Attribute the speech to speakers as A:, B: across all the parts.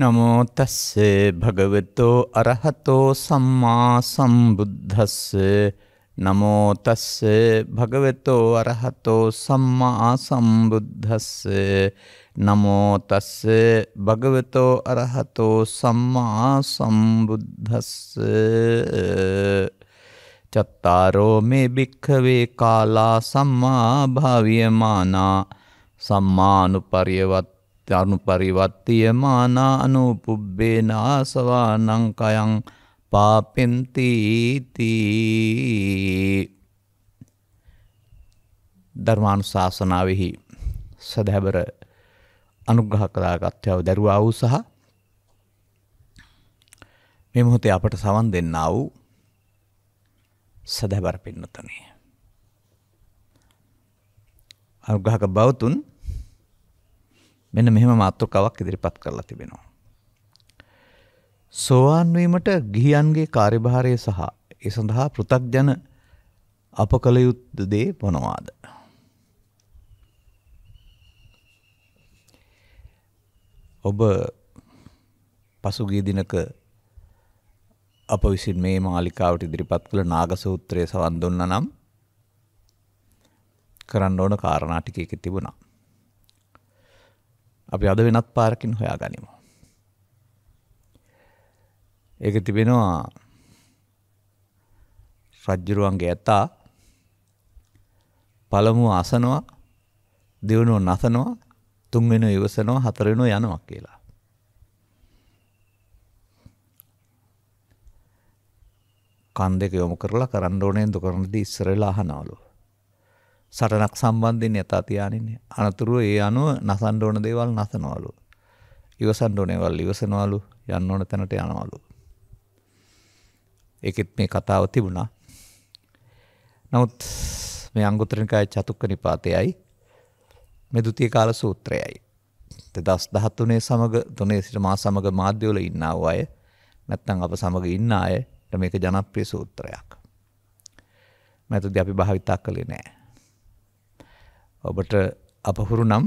A: නමෝ තස්සේ භගවතෝ අරහතෝ සම්මා සම්බුද්දස්සේ නමෝ තස්සේ භගවතෝ අරහතෝ සම්මා සම්බුද්දස්සේ නමෝ තස්සේ භගවතෝ අරහතෝ සම්මා සම්බුද්දස්සේ චත්තාරෝ මේ භික්ඛවේ කාලා සම්මා භාවියමානා සම්මානුපරියවත් අනු පරිවත්තිය මානා අනුපුබ්බේන ආසවා නංකයන් පාපෙන්තිීතිී ධර්මාණු ශාසනාවහි සැදැබර අනුග්‍රහ කලාගත්්‍යාව දැරුවා වූ සහ මෙ මොහොතේ අපට සවන් දෙන්න වූ සැදැබර පින්නතනේ. අනුග්‍රහක බවතුන් මෙන්න මෙහෙම මාතෘකාවක් ඉදිරිපත් කරලා තිබෙනවා. සෝවාන් වීමට ගිහියන්ගේ කාර්යභාරය සහ ඒ සඳහා පෘථග්ජන අපකල යුත්තේ දේ මොනවාද? ඔබ පසුගිය දිනක අප විසින් මේ මාලිකාවට ඉදිරිපත් කළ නාගසූත්‍රය සවන් දුන්නා නම් කරන්න ඕන කාරණා ටික එකේ තිබුණා. අපි අද වෙනත් පාරකින් හොයා ගනිමු. ඒක තිබෙනවා රජ්ජුරුවන්ගේ ඇතා පළමුුව අසනවා දෙවනුව නසනවා තුන්වෙන ඉවසනවා හතරෙනෝ යනවා කියලා. කන් දෙක යොමු කරලා කරන්න ඕනෙන් දොකරනද ඉස්සරලා අහනවලු. සටනක් සම්බන්ධයෙන් යතා තියානින්නේ. අනතුරුව ඒ අනුව නසන්න ඕන දේවල් නසනවලු. ඉවසන්න ඕන ඒවල් ඉවසනවලු යන්න ඕන තැනට යනවලු. ඒකෙත් මේ කතාව තිබුණා. නමුත් මේ අංගුත්තර නිකායේ චතුක්ක නිපාතයයි මේ ဒုတိ ය කාල සූත්‍රයයි. 2013 සමග තුනේ සිට මා සමග මාධ්‍යවල ඉන්නා වූ අය නැත්නම් අප සමග ඉන්න අයට මේක ජනප්‍රිය සූත්‍රයක්. මම හිතුවේ අපි භාවිතා කළේ නැහැ. ඔබට අපහුරු නම්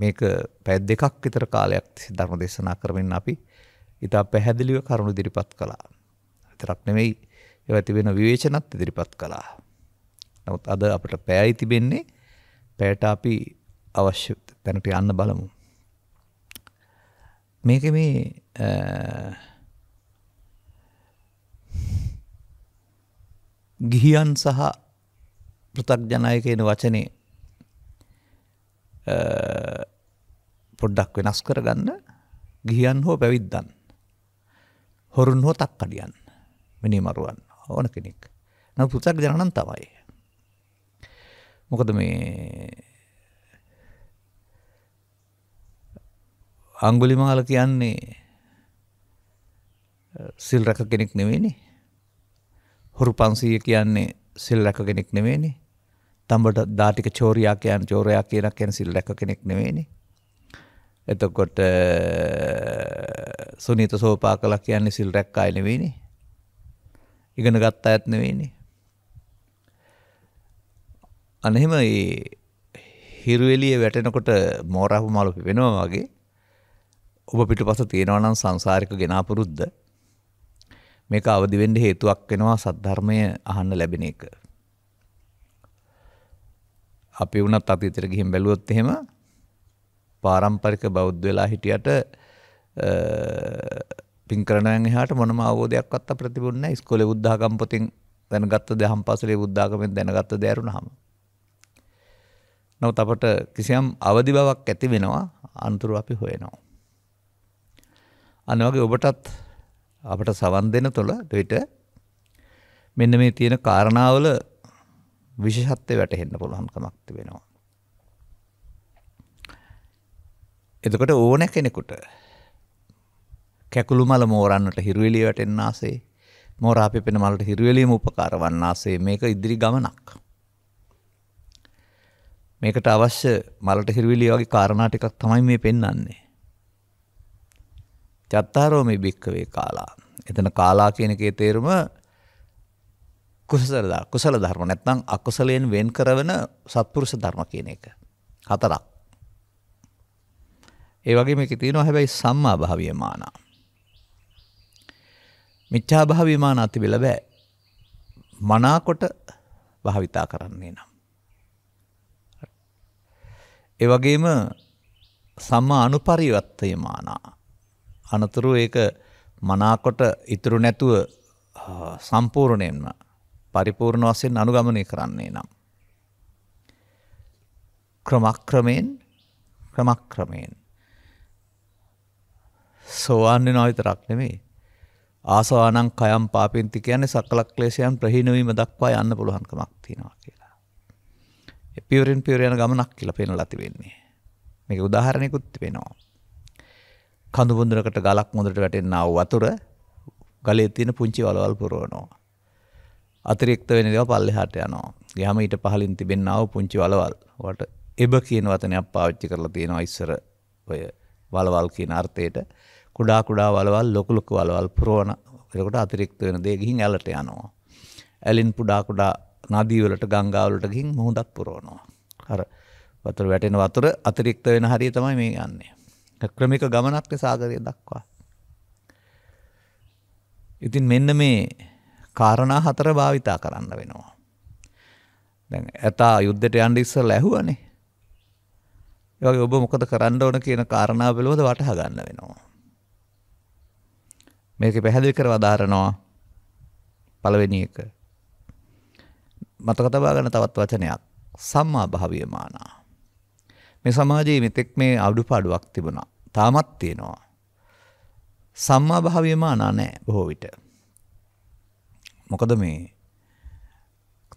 A: මේක පැත් දෙකක් විතර කාලයක් ධර්ම දේශනා කරමින් අපි ඉතා පැහැදිලිව කරුණු දිරිපත් කළා. විතරක් නෙමෙයි ඒව තිබෙන විවේචනත් ඉදිරිපත් කළා. නමුත් අද අපට පෑයි තිබෙන්නේ පැයට අපි අවශ්‍ය තැනට යන්න බලමු. මේක මේ ගිහියන් සහ පෘථග්ජනය කියන වචනේ පොඩ්ඩක් වෙනස් කරගන්න ගිහියන් හෝ පැවිද්දන්. හොරුන් හෝ තක්කඩියන් මිනිමරුවන් ඕන කෙනෙක්. න පුතක් ජනන් තමයි. මොකද මේ අංගුලිමාල කියන්නේ සිල් රැක කෙනෙක් නෙවෙනි හොරු පන්සීය කියන්නේ සිල් රැක කෙනෙක් නෙවෙනි තඹට දාටික චෝරයා කියන චෝරයා කියන කෙන සිල් ලැක කෙනෙක් නෙවෙයිනි. එතකොට සුනීත සෝපා කලා කියන්නේ සිල් රැක්කාය නෙවෙයිනි. ඉගෙන ගත්ත අයත් නෙවෙයිනි. අනෙහෙම හිරුවෙලිය වැටෙනකොට මෝරහු මලු වෙනවා වගේ ඔබ පිටපස තියෙනවා නම් සංසාරික ගෙනාපුරුද්ද මේක අවදි වෙන්න හේතුවක් වෙනවා සද්ධර්මය අහන්න ලැබෙන එක. අපි වුණත් අතීතයට ගිහින් බැලුවොත් එහෙම පාරම්පරික බෞද්ධ වෙලා හිටියට පින් කරනවෙන් එහාට මොනම අවබෝධයක්වත් අපිට තිබුණේ නැහැ. ඉස්කෝලේ බුද්ධඝම් පොතෙන් දැනගත්ත දහම් පාසලේ බුද්ධඝමෙන් දැනගත්ත දේ අරුණාම. නමුත් අපට කිසියම් අවදි බවක් ඇති වෙනවා අන්තරු අපි හොයනවා. අන්න වගේ ඔබටත් අපට සවන් දෙන තුළ දෙවිට මෙන්න මේ තියෙන කාරණාවල විශේෂත්වය වැටහෙන්න පුළුවන් කමක් තිබෙනවා. එතකොට ඕන කෙනෙකුට කැකුළු මල මෝරන්නට හිරුවෙලිය වැටෙන්න ආසේ මෝරා පිපෙන මලට හිරුවෙලියම උපකාර වන්න ආසේ මේක ඉදිරි ගමනක් මේකට අවශ්‍ය මලට හිරුවෙලිය වගේ කාරණා ටිකක් තමයි මේ පෙන්වන්නේ චත්තාරෝ මේ භික්කවේ කාලා එතන කාලා කියන එකේ තේරුම කුසල කුසල ධර්ම නැත්නම් අකුසලයෙන් වෙන් කරවන සත්පුරුෂ ධර්ම කියන එක. හතරක්. ඒ වගේ මේකේ තියෙනවා හැබැයි සම්මා භාවිය මානා. මිච්ඡා භාවිය මානා තිබෙල බෑ. මනාකොට භාවිතා කරන්නේ නම්. ඒ වගේම සම්මා අනුපරිවත්තය මානා. අනතුරු ඒක මනාකොට ඉතුරු නැතුව සම්පූර්ණයෙන්ම පරිපූර්ණ වශයෙන් අනුගමනය කරන්නේ නම්. ක්‍රමක්‍රමයෙන් ක්‍රමක්‍රමයෙන්. සෝවාන්‍ය නොවිතරක් නෙමේ. ආසවානං කයම් පාපින්ති කියන්නේ සකලක්ලේශයන් ප්‍රහීනවීම දක්වා යන්න පුළුවන්කමක් තියෙනවා කියලා. පියවරෙන් පියවර යන ගමනක් කියලා පේනලා තිබෙන්නේ. මේක උදාහරණයකුත් වෙනවා. කඳු බොඳුනකට ගලක් මුඳට වැටෙන්න ආව වතුර ගලේ තියෙන පුංචි වලවල් පුරවනවා. අතිරෙක්ත වෙන දේවල් පල්ලෙහාට යනවා. ගියාම ඊට පහලින් තිබෙන්නව පුංචි වලවල්. වට එබ කියන වචනයක් පාවිච්චි කරලා තියෙනවා ඉස්සර ඔය වලවල් කියන අර්ථයට. කුඩා කුඩා වලවල් ලොකු ලොකු වලවල් පුරවන. එතකොට අතිරෙක්ත වෙන දේ ගිහින් ඇලට යනවා. ඇලින් පුඩා කුඩා නදී වලට ගංගා වලට ගිහින් මුහුදක් පුරවනවා. අර වතුර වැටෙන වතුර අතිරෙක්ත වෙන හරිය තමයි මේ යන්නේ. ක්‍රමික ගමනක් සාගරය දක්වා. ඉතින් මෙන්න මේ කාරණා හතර භාවිතා කරන්න වෙනවා. දැන් ඇතා යුද්ධට යන්න ඉස්සෙල්ලා ඇහුවනේ. ඒ වගේ ඔබ මොකද කරන්න ඕන කියන කාරණා පිළිබඳව වටහා ගන්න වෙනවා. මේකේ පැහැදිලි කරව දාරනවා පළවෙනි එක. මතක තබා ගන්න තවත් වචනයක් සම්මා භාව්‍යමානා. මේ සමාජයේ මෙතෙක් මේ අඩුපාඩුවක් තිබුණා. තාමත් තියෙනවා. සම්මා භාව්‍යමානා නැහැ බොහෝ විට. මොකද මේ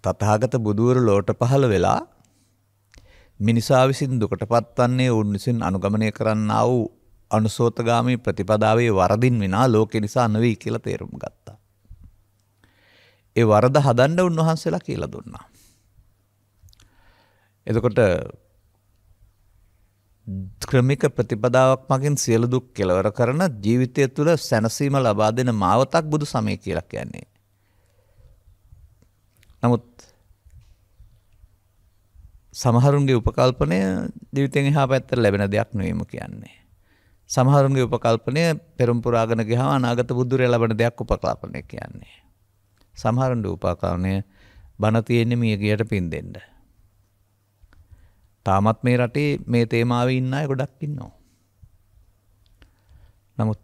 A: තථාගත බුදුවරු ලෝට පහළ වෙලා මිනිසා විසින් දුකටපත් වන්නේ උන් විසින් අනුගමනය කරන්නා වූ අනුසෝතගාමී ප්‍රතිපදාවේ වරදින් විනා ලෝකෙ නිසා නොවේ කියලා තේරුම් ගත්තා. ඒ වරද හදන්න උන්වහන්සේලා කියලා දුන්නා. එතකොට ක්‍රමික ප්‍රතිපදාවක් මගින් සියලු දුක් කෙලවර කරන ජීවිතය තුළ සැනසීම ලබා දෙන මාවතක් බුදු සමය කියලා කියන්නේ. නමුත් සමහරුන්ගේ උපකල්පනය දිවිතෙන් හා පැත්තර ලැබෙන දෙයක් නොවීම කියන්නේ. සමහරුන්ගේ උපකල්පනය පෙරම්පුරාගෙන ගහා අනාගත බුදුරය ලබන දෙයක් උපකල්පනය කියන්නේ. සමහරුන්ට උපාකාරණය බනතියෙන්න්නේ මිය ගියට පින් දෙෙන්ඩ. තාමත් මේ රටේ මේ තේමාව ඉන්න අය ගොඩක්කින්නවා. නමුත්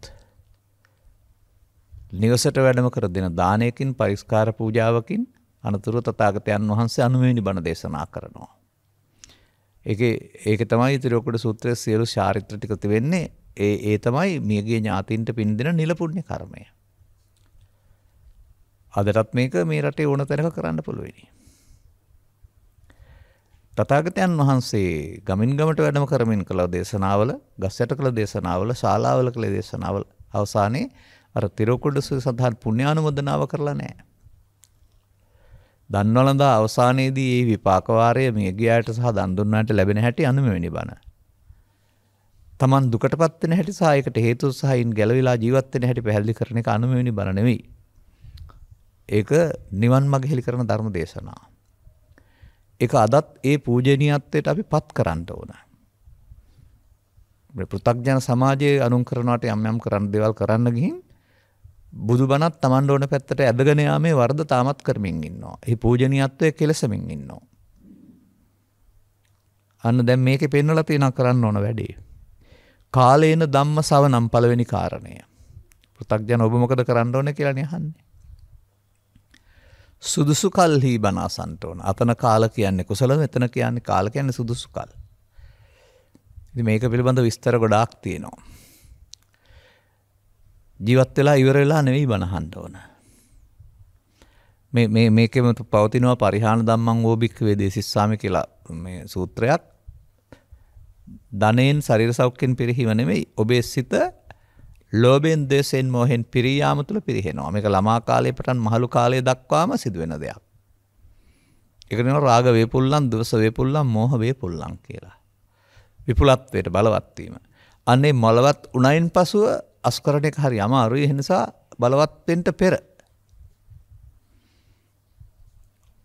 A: නිවසට වැඩම කර දෙන දානයකින් පරිස්කාර පූජාවකින් අනතුරුව තථාගතයන් වහන්සේ අනුවෙනි බණ දේශනා කරනවා. ඒක ඒක තමයි ඉතිරිඔකට සූත්‍රයේ සියලු චාරිත්‍ර ටික තිබෙන්නේ. ඒ ඒ තමයි මියගේ ඥාතින්ට පින් දෙන නිලපුණ්‍ය කර්මය. අදටත් මේක මේ රටේ ඕන තැනක කරන්න පුළුවෙනි. තථාගතයන් වහන්සේ ගමින් ගමට වැඩම කරමින් කළ දේශනාවල, ගස්යට කළ දේශනාවල, ශාලාවල කළ දේශනාවල අවසානයේ අර තිරෝකුඩ සඳහන් පුණ්‍යානුමෝදනාව කරලා නැහැ. දන්වලඳා අවසානයේදී මේ විපාක වාරය මියගියාට සහ දන් දුන්නාට ලැබෙන හැටි අනුමෙමිනි බණ. Taman දුකටපත් වෙන හැටි සහ ඒකට හේතු සහ ඉන් ගැලවිලා ජීවත් වෙන හැටි පැහැදිලි කරන එක අනුමෙමිනි බණ නෙවෙයි. ඒක නිවන් මඟ හෙළි කරන ධර්ම දේශනාව. එක අදත් ඒ පූජනීයත්වයට අපි පත් කරන්න ඕන. පෘථග්ජන සමාජයේ අනුන් කරනවට යම් යම් කරන්න දේවල් කරන්න ගිහින් බුදුබණත් තමන්ට ඕන පැත්තට ඇදගෙන යාමේ වර්ධ තාමත් කරමින් ඉන්නවා. ඒ පූජනීයත්වය කෙලසමින් ඉන්නවා. අන්න දැන් මේකේ පෙන්වලා තියෙනවා කරන්න ඕන වැඩේ. කාලේන ධම්ම සවනම් පළවෙනි කාරණය. පෘථග්ජන ඔබ මොකද කරන්න ඕන කියලා අහන්නේ. සුදුසු කල්හි බනාසන්ට ඕන. අතන කාල කියන්නේ කුසල මෙතන කියන්නේ කාල කියන්නේ සුදුසු කල්. ඉතින් මේක පිළිබඳ විස්තර ගොඩාක් තියෙනවා. ජීවත් වෙලා ඉවර වෙලා නෙවෙයි බණහන්ඩ ඕන. මේ මේකෙම පවතිනවා පරිහාන දම්මං ඕභික් වේදේ සිස්සාමි කියලා මේ සූත්‍රයත් ධනයෙන් සරිර සෞඛ්‍යෙන් පිරිහිවනෙවෙයි ඔබේ සිත ලෝබෙන් දේශයෙන් මෝහෙන් පිරියාම තුළ පිරිහෙනවා මේක ළමා කාලය පටන් මහලු කාලය දක්වාම සිදුවෙන දෙයක්. එකන රාග වේපුල්ලන් දවස වේපුල්ලම් මෝහ වේපුල්ලන් කියලා. විපුලත්වයට බලවත්වීම. අන්නේ මොලවත් උනයින් පසුව අස්කරණ එක හරි අමාරුයි එනිසා බලවත්වෙන්ට පෙර.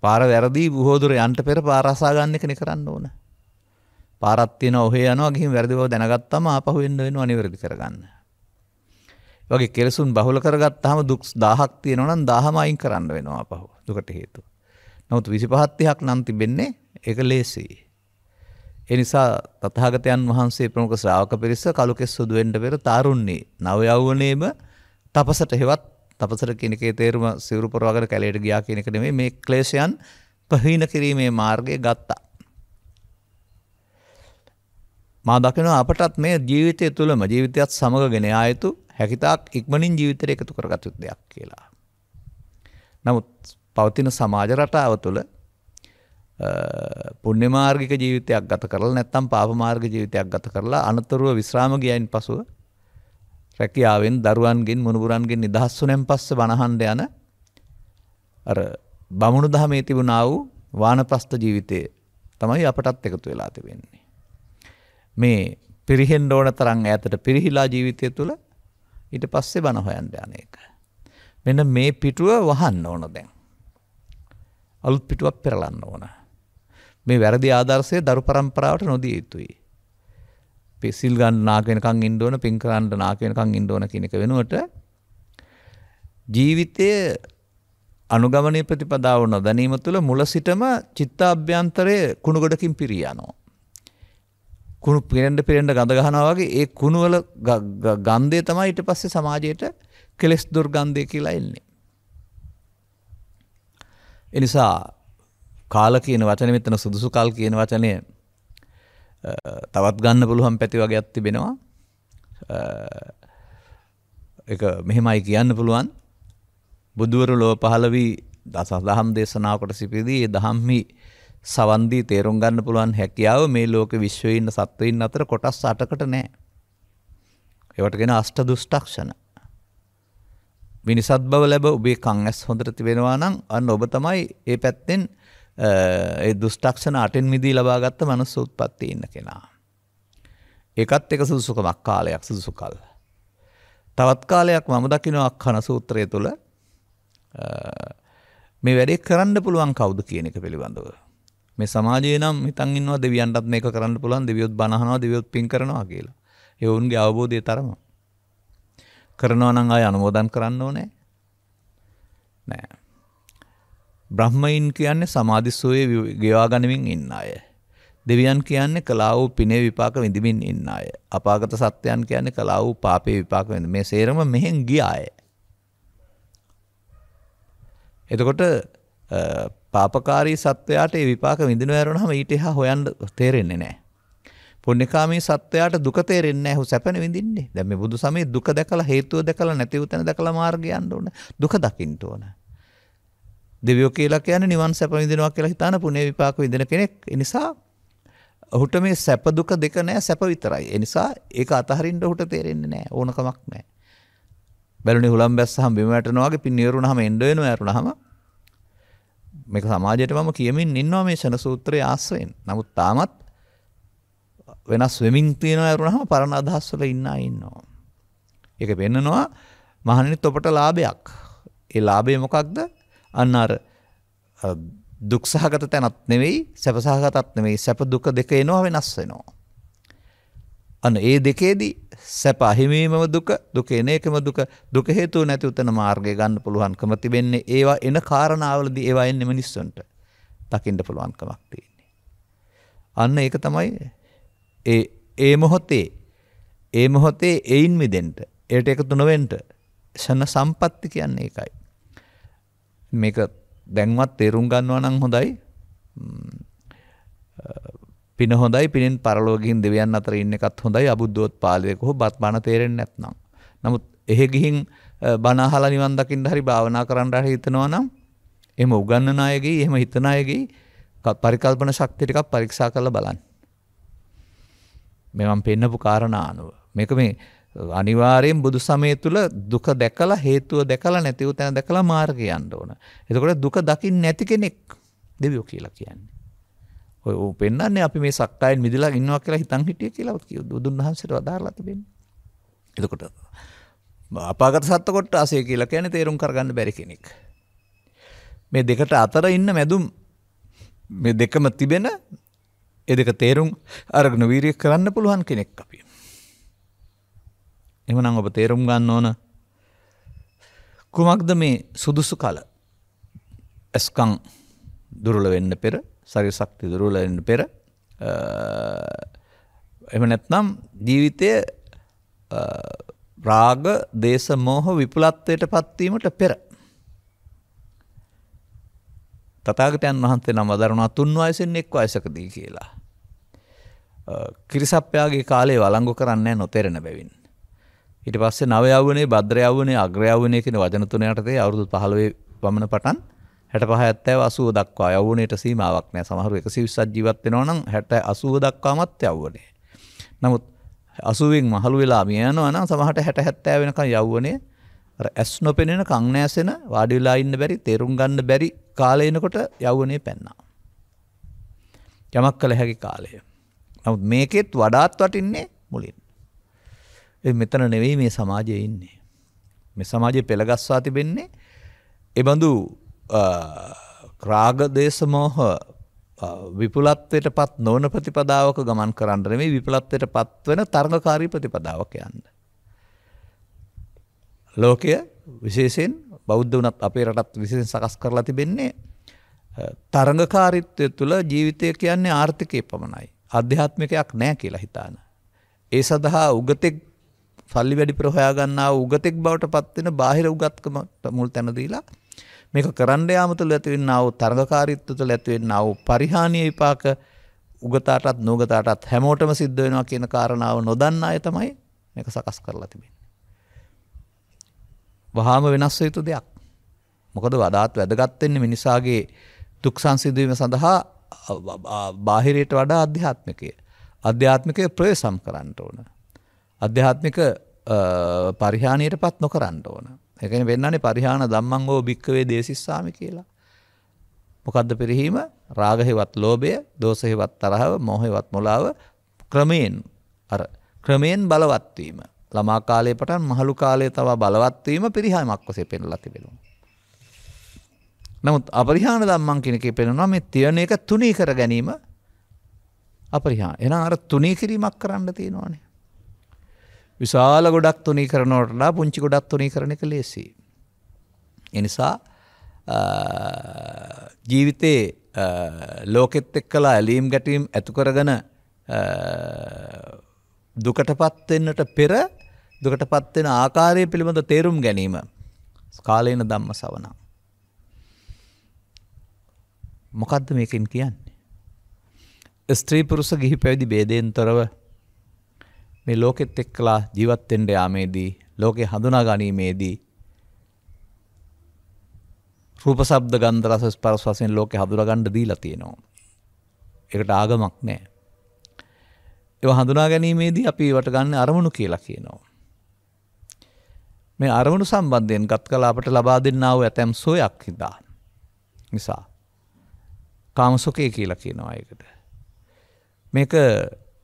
A: පාර වැරදිී බහෝදුර යන්ට පෙර පාරසාගන්න එකන කරන්න ඕන. පාරත්තියන ඔහේ යනවාගින් වැරදිව දැනගත්තම අපහු වෙන්නුවෙන් අනිවැරදි කරගන්න. වගේ කෙලසුන් බහුල කරගත් හම දුක් දාහක් තියෙනවනන් දාහමයින් කරන්න වෙනවා අපහු දුකට හේතු. නොත් විසි පහත්තියක් නන්ති බෙන්නේ එක ලේසී. එනිසා තථාගතයන් වහන්සේ ප්‍රමුඛ ශ්‍රාවක පිරිස කළු කෙස් සුදු වෙන්න පෙර තාරුණ්‍යයේ නව යෞවනයේම තපසට හෙවත් තපසට කියන එකේ තේරුම සිවුරු පරවගෙන කැලයට ගියා කියන එක නෙමෙයි මේ ක්ලේශයන් ප්‍රහීන කිරීමේ මාර්ගය ගත්තා. මා දකිනවා අපටත් මේ ජීවිතය තුළම ජීවිතයත් සමගගෙන ආයතු හැකිතාක් ඉක්මනින් ජීවිතයට එකතු කරගත යුතු දෙයක් කියලා. නමුත් පවතින සමාජ රටාව තුළ පුුණ්‍යමාර්ගික ජීවිතයක් ගත කරල නැත්තම් පාපමාර්ග ජීවිතයක් ගත කරලා අනතුරුව විශ්‍රාමගයන් පසුව රැකියාවෙන් දරුවන්ගෙන් මුණපුරන්ගෙන් නිදහස්සුනෙන් පස්ස වනහන්ඩ යන බමුණු දහමේ තිබුණා වූ වාන ප්‍රස්ථ ජීවිතය තමයි අපටත් එකතු වෙලා තිබෙන්නේ. මේ පිරිහෙන් ඕන තරන් ඇතට පිරිහිලා ජීවිතය තුළ ඊට පස්සේ බණහොයන් ්‍යාන එක. මෙන මේ පිටුව වහන්න ඕන දැන්. අලුත් පිටුවක් පෙරලන්න ඕනා. මේ වැරදි ආදර්ශය දරු පරම්පරාවට නොදී යුතුයි. පිසිල් ගන්න නාගෙනකං ඉන්ඩෝන පින් කරන්න නාගෙනකං ඉන්ඩෝන කෙනෙක වෙනුවට ජීවිතය අනුගමනය ප්‍රතිපදාව නොදැනීම තුළ මුල සිටම චිත්තා අභ්‍යන්තරය කුණුගොඩකින් පිරියනෝ. කුණු පිරෙන්ඩ පිරෙන්ඩ ගඳ ගහනවාගේ ඒ කුණුවල ගන්දය තමයි ඉට පස්සේ සමාජයට කෙලෙස් දුර් ගන්ධය කියලා එන්නේ. එනිසා කාල කියන වචන මෙතන සුදුසු කල් කියන වචනය තවත් ගන්න පුළුවන් පැති වගේ ඇත්තිබෙනවා එක මෙහෙමයි කියන්න පුළුවන් බුදුවරු ලෝ පහලවී දසස් දහම් දේශනාවට සිපිදී ඒ දහම්හි සවන්දී තේරුම් ගන්න පුළුවන් හැකියාව මේ ලෝක විශ්වඉන්න සත්වයින් අතර කොටස් අටකට නෑ. එවටගෙන අෂ්ට දුෂ්ටක්ෂණ. මිනිසත් බව ලැබ ඔබේ කං ඇස් හොඳට තිබෙනවා නම් අන්න ඔබ තමයි ඒ පැත්තෙන් ඒ දුෂ්ටක්ෂණ අටෙන් මිදී ලබාගත්ත මනුස්ස උත්පත්ති ඉන්න කෙනා. එකත් එක සුදුසුකමක් කාලයක් සුදුසුකල්. තවත් කාලයක් මම දකිනවක් කන සූත්‍රය තුළ මේ වැඩේ කරන්න පුළුවන් කවුද කියන එක පිළිබඳව. මේ සමාජය නම් හිතන්න්නවා දෙවියන්ටත් මේක කරන්න පුළන් දෙවියොත් බණහනවා දෙවියොත් පින් කරනවා කියලා. එවුන්ගේ අවබෝධය තරම. කරනවා නං අය අනුමෝදන් කරන්න ඕනෑ නෑ. බ්‍රහ්මයින් කියන්නේ සමාධිස්සෝයේ ගෙවා ගනිමින් ඉන්න අය. දෙවියන් කියන්නේ කලාවූ පිනේ විපාක විඳමින් ඉන්න අය. අපාගත සත්‍යයන් කියන්නේ කලාවූ පාපේ විපාක වෙන මේ සේරම මෙහෙන් ගියාය. එතකොට පාපකාරී සත්වයාට ඒ විපාක විඳින ඇරුණාම ඊට එහා හොයන්න තේරෙන්නේ නැහැ. පුණ්‍යකාමී සත්වයාට දුක තේරෙන්නේ නැහැ. ඔහු සැපන විඳින්නේ. දැන් මේ බුදු සමයේ දුක දැකලා හේතුව දැකලා නැතිව තැන දැකලා මාර්ගය යන්න ඕන. දුක දකින්න ඕන. දෙවියෝ කියලා කියන නිවන් සැප විඳිනවා කියලා හිතන පුණ්‍ය විපාක විඳින කෙනෙක්. ඒ නිසා ඔහුට මේ සැප දුක දෙක නෑ සැප විතරයි. ඒ නිසා ඒක අතහරින්න ඔහුට තේරෙන්නේ නෑ ඕන කමක් නෑ. බැලුනේ හුලම් බැස්සහම බිම වැටෙනවා වගේ පින් නියරුනහම එන්න වෙනවා ඇරුනහම මේක සමාජයට මම කියමින් ඉන්නවා මේ ශන සූත්‍රයේ ආශ්‍රයෙන්. නමුත් තාමත් වෙනස් වෙමින් තියෙනවා ඇරුනහම පරණ අදහස් වල ඉන්න අය ඉන්නවා. ඒක වෙන්නනවා මහණෙනිත් ඔබට ලාභයක්. ඒ ලාභය මොකක්ද? අන්න අර දුක්සහගත තැනත් නෙවෙයි සැපසහගතත් නෙවෙයි සැප දුක දෙක එනවා වෙනස් වෙනවා. අන්න ඒ දෙකේදී සැප අහිමීමම දුක දුක එන එකම දුක දුක හේතුව නැති උතන මාර්ගය ගන්න පුළුවන්කම තිබෙන්නේ ඒවා එන කාරණාවලදී ඒවා එන්නේ මිනිස්සුන්ට දකින්න පුළුවන්කමක් තියෙන්නේ. අන්න ඒක තමයි ඒ ඒ මොහොතේ ඒ මොහොතේ එයින් මිදෙන්ට ඒට එකතු නොවෙන්ට ෂණ සම්පත්ති කියන්නේ එකයි. මේක දැන්වත් තේරුම් ගන්නවා නම් හොඳයි පින හොඳයි පිනින් පරලෝගින් දෙවියන් අතර ඉන්න එකත් හොඳයි අබුද්ධෝත් පාලයක හෝ බත් බණ තේරෙන් නැත්නම්. නමුත් එහෙ ගිහින් බනාහලා නිවන් දකිින් හරි භාවනා කරන්නට හිතනවා නම් එම උගන්න අයගේ එහෙම හිතන අයගේ පරිකල්පන ශක්තිටිකක් පරීක්ෂා කරල බලන්න. මෙමම් පෙන්නපු කාරණ අනුව. මේක මේ අනිවාරයෙන් බුදු සමය තුළ දුක දැකලා හේතුව දැකලා නැතිව තැන දැකලා මාර්ගයන්න ඕන. එතකොට දුක දකිින් නැති කෙනෙක් දෙවියෝ කියලා කියන්නේ. ඔය පෙන්න්නේ අපි මේ සක්කායෙන් මිදිලා ඉන්නවා කියලා හිතන් හිටිය කියලා කිය දුන්හන්සට අදාරලා තිබෙන. එතකොට අපාගත සත්තකොට අසේ කියලා කියන තේරුම් කරගන්න බැරි කෙනෙක්. මේ දෙකට අතර ඉන්න මැදුම් මේ දෙකම තිබෙන එදක තේරුම් අරගන වීරිය කරන්න පුළුවන් කෙනෙක් අපිය. එමනම් ඔබ තේරුම් ගන්න ඕන කුමක්ද මේ සුදුසු කල ඇස්කං දුරුල වෙන්න පෙර සරි සක්ති දුරුලවෙන්න පෙර එම නැත්නම් ජීවිතය රාග දේශ මෝහ විපුලත්වයට පත්වීමට පෙර. තතාගතයන් වහන්සේ නම් අදරුණා තුන් වයසෙන් එක් අයසකදී කියලා. කිරිසප්පයාගේ කාලේ වලංගු කරන්නේ නොතෙරෙන බැවින්. ඉට පස්සේ නවයවනේ බද්‍රයවනේ අග්‍රයවනය කෙන වජනතුන යටතේ අවුදු පහලවේ පමණ පටන් හැට පහ ඇත්තෑ අසුව දක්වා යවනයට සීමාවක්නය සමහරු එක සිවිසත් ජීවත්වෙනවනම් හැට අසුව දක්වාමත් යව්වනේ. නමුත් අසුවෙන් මහළු වෙලා මියන අන සමහට හැට හැත්තෑ වෙනක යව්වනේ ඇස් නොපෙනෙන කංනෑසෙන වාඩිවෙලා ඉන්න බැරි තේරුම් ගන්න බැරි කාලයනකොට යව්වනේ පැන්නා. යමක් කළ හැකි කාලය. නමුත් මේකෙත් වඩාත් වටින්නේ මුලින්. ඒ මෙතන නෙවෙයි මේ සමාජයේ ඉන්නේ. මේ සමාජයේ පෙළගස්වා තිබෙන්නේ ඒ බඳු රාග දේශ මොහ විපුලත්වයට පත් නොවන ප්‍රතිපදාවක ගමන් කරන්න නෙමෙයි විපුලත්වයට පත් වෙන තරඟකාරී ප්‍රතිපදාවක යන්න. ලෝකය විශේෂයෙන් බෞද්ධ වුණත් අපේ රටත් විශේෂයෙන් සකස් කරලා තිබෙන්නේ තරඟකාරීත්වය තුළ ජීවිතය කියන්නේ ආර්ථිකය පමණයි. අධ්‍යාත්මිකයක් නෑ කියලා හිතාන. ඒ සඳහා උගතෙක් සල්ලි වැඩිපුර හොයාගන්නා උගතෙක් බවට පත්වෙන බාහිර උගත්කමට මුල් තැනදීලා මේක කරන්න යාම තුළ ඇතිවෙන්නාව තරගකාරීත්ව තුළ ඇතිවෙන්නාව පරිහානිය විපාක උගතාටත් නෝගතාටත් හැමෝටම සිද්ධ වෙනවා කියන කාරණාව නොදන්න අය තමයි මේක සකස් කරලා තිබෙන්නේ. වහාම වෙනස් යුතු දෙයක්. මොකද වඩාත් වැදගත් වෙන්නේ මිනිසාගේ දුක් සංසිඳීම සඳහා බාහිරයට වඩා අධ්‍යාත්මිකය. අධ්‍යාත්මිකය ප්‍රවේශම් කරන්න ඕන. අධ්‍යාත්මික පරිහානියට පත් නොකරන්න ඕන. එකන වෙන්නනේ පරිහාන දම්මං ෝ භික්කවේ දේශිස්සාමි කියලා. මොකක්ද පිරිහීම රාගහෙවත් ලෝබය දෝසහෙවත් තරහව මොහෙවත් මොලාව ක්‍රමයෙන් අර ක්‍රමයෙන් බලවත්වීම ළමා කාලය පටන් මහළු කාලය තව බලවත්වීම පිරිහාමක් වසේ පෙනලා තිබෙනවා. නමුත් අපරිහාන දම්මන් කෙනෙක පෙනෙනවා මේ තියන එක තුනී කර ගැනීම අපරිහා එන අර තුනී කිරීමක් කරන්න තියෙනවානේ විශාල ගොඩක් තුනී කරනවටලා පුංචි ගොඩක් තුනී කරන එක ලේසි. එනිසා ජීවිතයේ ලෝකෙත් එක් කලා ඇලීම් ගැටීම් ඇතුකරගන දුකට පත්වෙන්නට පෙර දුකට පත්වෙන ආකාරය පිළිබඳ තේරුම් ගැනීම ස්කාලයන දම්ම සවනා. මොකක්ද මේකින් කියන්නේ. ස්ත්‍රීපුරුස ගිහි පැවිදි බේදයෙන් තොරව මේ ලෝකෙත් එක්කලා ජීවත් වෙන්න යාමේදී ලෝකේ හඳුනා ගැනීමේදී රූප ශබ්ද ගන්ධ රස ස්පර්ශ වශයෙන් ලෝකේ හඳුනා ගන්න දීලා තියෙනවා. ඒකට ආගමක් නැහැ. ඒවා හඳුනා ගැනීමේදී අපි ඒවට ගන්න අරමුණු කියලා කියනවා. මේ අරමුණු සම්බන්ධයෙන් ගත් කළ අපට ලබා දෙන්නා වූ ඇතැම් සොයක් හිතා. නිසා කාමසුඛය කියලා කියනවා ඒකට. මේක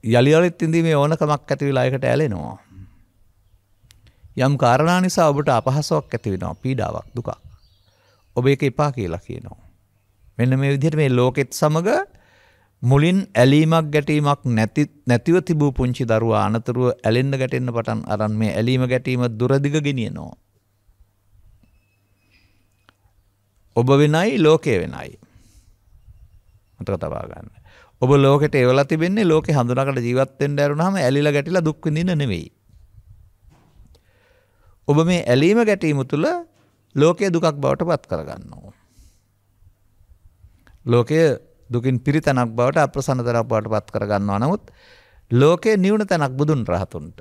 A: යළියලෙත් ඉඳීමේ ඕනකමක් ඇතිවිලායකට ඇලෙනවා. යම් කාරණා නිසා ඔබට අපහසුවක් ඇතිවෙනවා පීඩාවක් දුකක්. ඔබ එක එපා කියලා කියනවා. මෙන්න මේ විදිහට මේ ලෝකෙත් සමග මුලින් ඇලීමක් ගැටීමක් නැතිව තිබූ පුංචි දරුවා අනතුරුව ඇලෙන්න ගැටෙන්න පටන් අරන් මේ ඇලීම ගැටීම දුරදිග ගෙනියනවා. ඔබ වෙනයි ලෝකය වෙනයි. මතක තබා ගන්න. ඔබ ලෝකට ඒවල තිබෙන්නේ ලෝක හඳුනකට ජීවත්තෙන් ඇරුණහම ඇලිල ගැටිලා දුක්විඳන්න නෙවෙයි. ඔබ මේ ඇලීම ගැටීම තුළ ලෝකය දුකක් බවට පත් කරගන්නවා. ලෝකය දුකින් පිරි තැනක් බවට අප්‍රසන්න තරක් බවට පත් කරගන්නවා නමුත් ලෝකයේ නිවුණ තැනක් බුදුන් රහතුන්ට.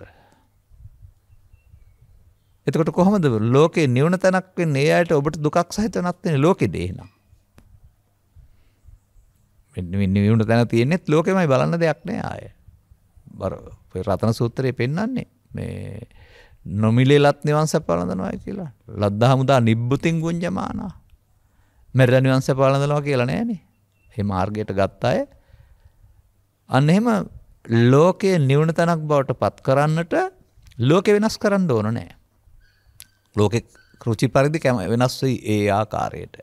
A: එතකොට කොහොමද ලෝකේ නිවුණ තැනක් වෙන්නේ ඒ අයට ඔබට දුකක් සහිත නැත්නම් ලෝකෙ දෙහිනම්. නිවුණ තැන තියෙනෙත් ලෝකෙමයි බලන්න දෙයක් නෑ ආය. රතන සූත්‍රය පෙන්න්නන්නේ මේ නොමිලේ ලත් නිවන්ස පලඳනවායි කියලා ලද්දා හමුදා නිබ්බතින් ගුංජමානා මෙරර නිවන්ස පාලඳනවා කියලා නෑනේ හෙ මාර්ගයට ගත්ත අය අන්න එහෙම ලෝකයේ නිවුණ තැනක් බවට පත් කරන්නට ලෝකෙ වෙනස් කරන්න ඕන නෑ. ලෝකෙ කෘචි පරිදි කැම වෙනස් වී ඒ ආකාරයට.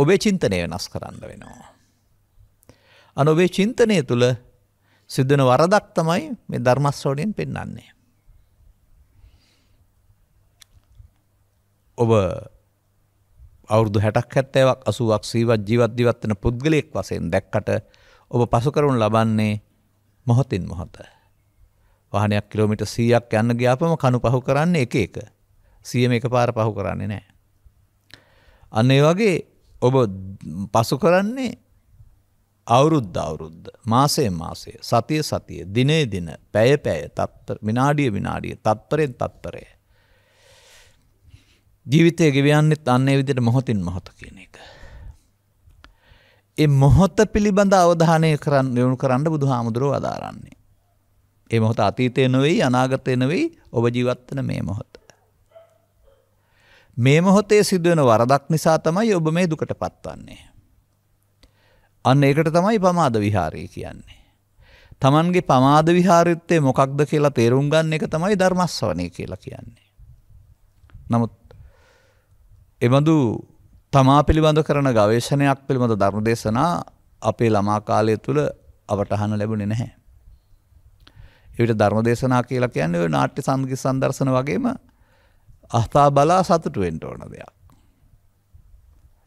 A: ඔබේ චින්තනය වෙනස් කරන්න වෙනවා. අනොබේ චින්තනය තුළ සිද්ධන වරදක් තමයි මේ ධර්මස්වෝඩයෙන් පෙන්නන්නේ. ඔබ අවුදු හැටක් හැත්තෑවක් අසුවක් සීවත් ජීවත් දිවත්වන පුද්ගලයෙක් වසයෙන් දැක්කට ඔබ පසුකරුන් ලබන්නේ මොහොතින් මොහොත. වහනයක් කිලෝමිට සීයක් යන්න ග්‍යාපම කණු පහු කරන්න එක එක සියම එක පාර පහු කරන්නේ නෑ. අන්න ඒ වගේ ඔබ පසු කරන්නේ අවුරුද්ධ අවුරුද්ධ මාසයෙන් මාසය සතිය සතිය දිනේ දින පැය පැය විනාඩිය විනාඩිය තත්පරෙන් තත්පරය. ජීවිතය ගෙවියන්නෙත් අන්නේ විදිට මොහොතින් මොහොත කියන එක. එ මොහොත පිළිබඳ අවධානය කරන්න යොුණු කරන්න බුදු හාමුදුරුව අදාරන්නේ. ඒ මොහොත අතීතය නොවෙයි අනාගතය නොවෙයි ඔබ ජීවත්වන මේ මොහොත. මේ මොහොතේ සිදුවන වරදක් නිසා තමයි ඔබ මේ දුකට පත්වන්නේ. අන්න ඒකට තමයි පමාද විහාරය කියන්නේ. තමන්ගේ පමාද විහාරිත්තේ මොකක්ද කියලා තේරුම් ගන්න එක තමයි ධර්මස්වනය කියලා කියන්නේ. නමුත් එබඳු තමා පිළිබඳ කරන ගවේශණයක් පිළිබඳ ධර්ම දේශනා අපේ ළමාකාලය තුළ අවටහන ලැබුණෙ නැහැ. එවිට ධර්ම දේශනා කියලා කියන්නේ නාට්‍ය සංගි සංදර්ශන වගේම අහතා බලා සතුටුවෙන්ට ඕන දෙයක්.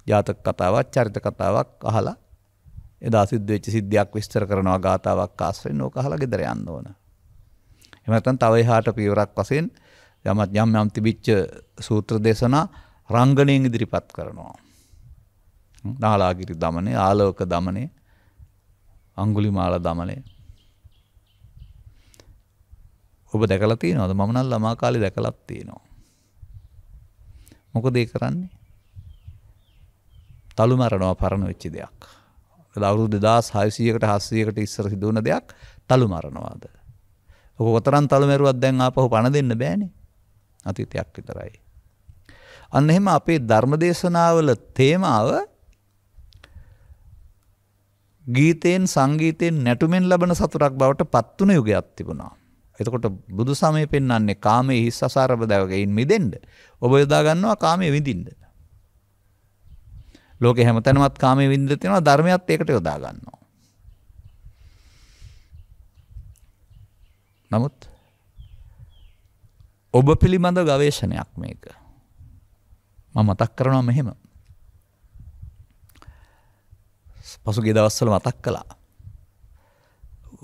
A: ජාතක කතාවක් චරිත කතාවක් අහලා එදා සිද්ධ වෙච්ච සිද්ධියක් විස්තර කරනවා ගාතාවක් ආශ්‍රයෙන් ඕක අහලා ගෙදර යන්න ඕන. එහෙම නැත්නම් තව එහාට පියවරක් වශයෙන් යමත් යම් යම් තිබිච්ච සූත්‍ර දේශනා රංගණයෙන් ඉදිරිපත් කරනවා. නාලාගිරි දමනේ, ආලෝක දමනේ, අඟුලිමාල දමනේ. ඔබ දැකලා තියෙනවද? මම නම් ළමා කාලේ දැකලත් තියෙනවා. මොකද ඒ කරන්නේ? තලු මරනවා පරණ වෙච්ච දෙයක්. ලවරු දෙදස් හයිසියකට හස්සයකට ඉස්සර සිදුවන දෙයක් තළු මරණවාද. ඔකොතරන් තළමැරුවත් දැන් අපහු පණ දෙන්න බෑනේ අතිතයක් විතරයි. අන්න එහෙම අපේ ධර්මදේශනාවල තේමාව ගීතයෙන් සංගීතයෙන් නැටුමෙන් ලබන සතුරක් බවට පත්වන යුගයක් තිබුණා. එතකොට බුදු සමය පෙන්න්නේ කාමේ හිස් අසාරබ දැවගයින් මිදෙන්ඩ ඔබ යොදාගන්නවා කාමය විඳින්ට. ලෝක හැමතැනමත් කාමය වින්ද තියෙනවා ධර්මයත් ඒකට යොදා ගන්නවා. නමුත් ඔබ පිළිබඳ ගවේෂණයක් මේක. මම මතක් කරනවා මෙහෙම. පසුගිය දවස්වල මතක් කළා.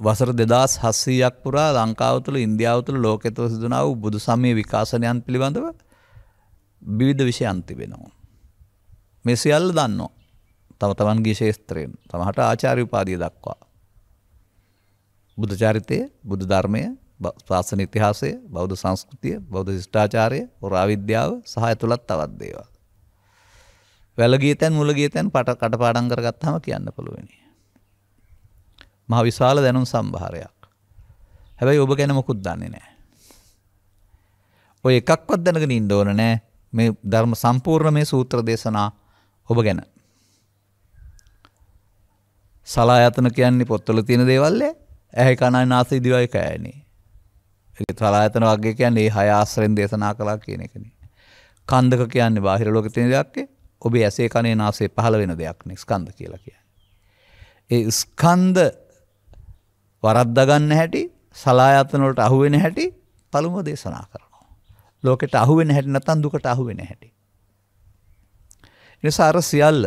A: වසර දෙදස් හස්සීයක් පුරා ලංකාවතුළ ඉන්දියාවතුළ ලෝකෙතව සිදනාව බුදු සමය විකාශනයන් පිළිබඳව බිවිධ විෂයන්ති වෙනවා. මේ සියල්ල දන්නවා. තම තමන්ගේ ශේස්ත්‍රයෙන් සමහට ආචාර්ය උපාදිය දක්වා. බුද්ධ චරිතය, බුදු ධර්මය, ශාසන ඉතිහාසය, බෞද්ධ සංස්කෘතිය, බෞද්ධ ශිෂ්ටාචාරය, හොරා විද්‍යාව සහ ඇතුළත් තවත් දේවල්. වැලගිය තැන් මුලගිය තැන් පට කටපාඩම් කරගත්තාම කියන්න පුළුවෙනි. මහ විශාල දැනුම් සම්භාරයක්. හැබැයි ඔබ ගැන මොකුත් දන්නේ නැහැ. ඔය එකක්වත් දැනගෙන ඉන්න ඕන නෑ මේ ධර්ම සම්පූර්ණ මේ සූත්‍ර දේශනා ඔබ ගැන. සලායතන කියන්නේ පොත්තොල තියෙන දේවල්ලේ ඇහැ කණයි නාසයි දිවයි කෑනේ. ඒක සලායතන වර්ගය කියන්නේ ඒ හය ආශ්‍රයෙන් දේශනා කළා කියන එකනේ. කන්දක කියන්නේ බාහිර ලෝකේ තියෙන දෙයක්ේ ඔබේ ඇසේ කනේ නාසයේ පහළ වෙන දෙයක් නේ ස්කන්ධ කියලා කියන්නේ. ඒ ස්කන්ධ වරද්දා ගන්න හැටි සලායතන වලට අහු වෙන හැටි පළමුව දේශනා කරනවා. ලෝකෙට අහු වෙන හැටි නැත්නම් දුකට අහු වෙන හැටි. නිසා අර සියල්ල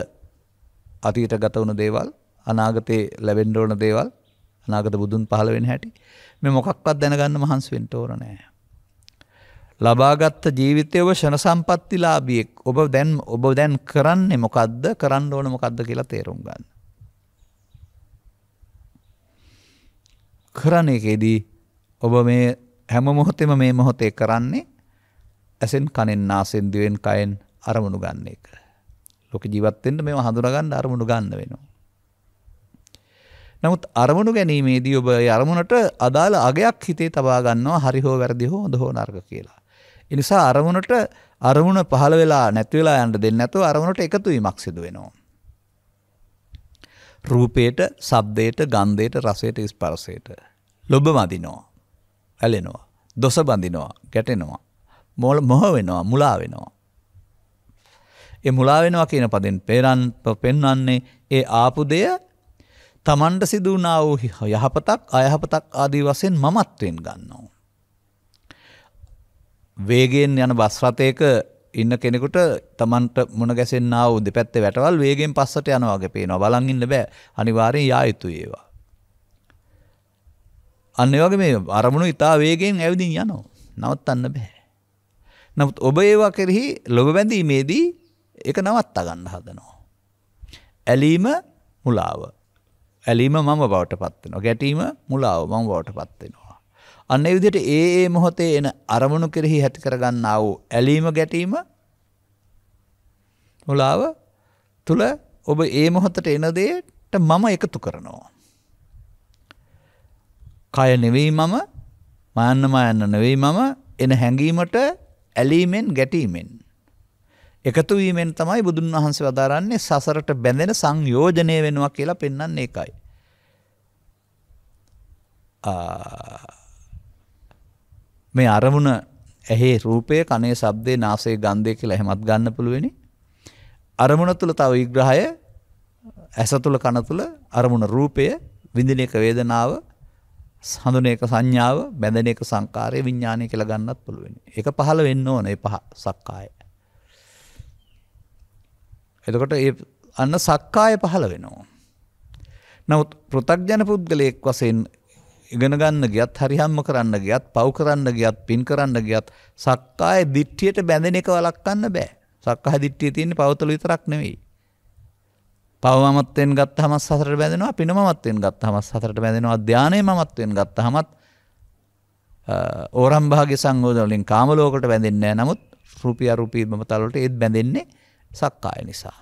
A: අතීත ගත වුණු දේවල් අනාගතේ ලැබෙන්න ඕන දේවල් අනාගත බුදුන් පහළ වෙන හැටි මේ මොකක්වත් දැනගන්න මහන්සි වෙන්න ඕන නෑ. ලබාගත් ජීවිතය ඔබ ෂණ සම්පත්තිලාභියෙක් ඔබ දැන් ඔබ දැන් කරන්නේ මොකද්ද කරන්න ඕන මොකද්ද කියලා තේරුම් ගන්න. කරන එකේදී ඔබ මේ හැම මොහොතෙම මේ මොහොතේ කරන්නේ ඇසෙන් කනෙන් නාසෙන් දිවෙන් කයෙන් අරමුණු ගන්න එක. ලෝක ජීවත් වෙන්න මේව හඳුනා ගන්න අරමුණු ගන්න වෙනවා. නමුත් අරමුණු ගැනීමේදී ඔබ ඒ අරමුණට අදාළ අගයක් හිතේ තබා ගන්නවා හරි හෝ වැරදි හෝ හොඳ හෝ නරක කියලා. ඒ නිසා අරමුණට අරමුණ පහළ වෙලා නැති වෙලා යන්න දෙන්නේ නැතුව අරමුණට එකතු වීමක් සිදු වෙනවා. රූපේට, ශබ්දේට, ගන්ධේට, රසයට, ස්පර්ශයට. ලොබ මදිනවා. ඇලෙනවා. දොස බඳිනවා. ගැටෙනවා. මොහ වෙනවා. මුලා වෙනවා. ඒ මුලා වෙනවා කියන පදෙන් පෙරන් පෙන්වන්නේ ඒ ආපු දෙය තමන්ට සිදුනා වූ යහපතක් අයහපතක් ආදී වශයෙන් මමත්වෙන් ගන්නවා. වේගෙන් යන බස් රථයක ඉන්න කෙනෙකුට තමන්ට මුණ ගැසෙන්නාව දෙපැත්තේ වැටවල් වේගෙන් පස්සට යනවාගේ පේනවා බලන් ඉන්න බෑ අනිවාර්යෙන් යා යුතුයි ඒවා. අන්න වගේ මේ අරමුණු ඉතා වේගෙන් ඇවිදින් යනෝ නවත්තන්න බැහැ. නමුත් ඔබ ඒවා කෙරෙහි ලොබ බැඳීමේදී එක නවත් අගන්න හදනවා. ඇලීම මුලාව. ඇලීම මම බවට පත්වෙනවා ගැටීම මුලාව මං බවට පත්වෙනවා. අන්න විදිට ඒ ඒ මොහොතේ එන අරමුණු කෙරෙහි හැති කරගන්න වූ ඇලීම ගැටීම මුලාව තුළ ඔබ ඒ මොහොතට එනදේට මම එකතු කරනවා. කය නෙවෙයි මම මයන්නම යන්න නෙවෙයි මම එන හැඟීමට ඇලීමෙන් ගැටීමෙන්. එකතු වීමෙන් තමයි බුදුන් වහන්සේ වදාරන්නේ සසරට බැඳෙන සංයෝජනය වෙනවා කියලා පෙන්වන්නේ ඒකයි. මේ අරමුණ ඇහි රූපය, කනේ ශබ්දේ, නාසයේ ගන්ධය කියලා එහෙමත් ගන්න පුළුවෙනි. අරමුණ තුල තව විග්‍රහය ඇස තුල කන තුල අරමුණ රූපය, විඳින එක වේදනාව, හඳුන එක සංඥාව, බැඳෙන එක සංකාරය, විඥානය කියලා ගන්නත් පුළුවෙනි. ඒක පහළ වෙන්න ඕනේ පහ සක්කාය. එතකොට ඒ අන්න සක්කාය පහළ වෙනවා. නමුත් පෘථග්ජන පුද්ගලයෙක් වසයෙන් ඉගෙනගන්න ගියත් හරිහම්ම කරන්න ගියත් පව් කරන්න ගියත් පින් කරන්න ගියත් සක්කාය දිට්ටියට බැඳෙන එක වලක්කන්න බෑ සක්කහ දිට්ටිය තියන්නේ පවතල විතරක් නෙවෙයි. පවමත්තෙන් ගත් හමස් සසරට බැඳෙනවා පිනමත්තෙන් ගත් හමස් සසරට බැඳෙනවා ධ්‍යානය මත්තෙන් ගත්ත හමත් ඕරම්භාගේ සංගෝධවලින් කාමලෝකට බැඳෙන්නේ නමුත් රුපිය රුපී මතලට ඒත් බැඳෙන්නේ සක්කාය නිසා.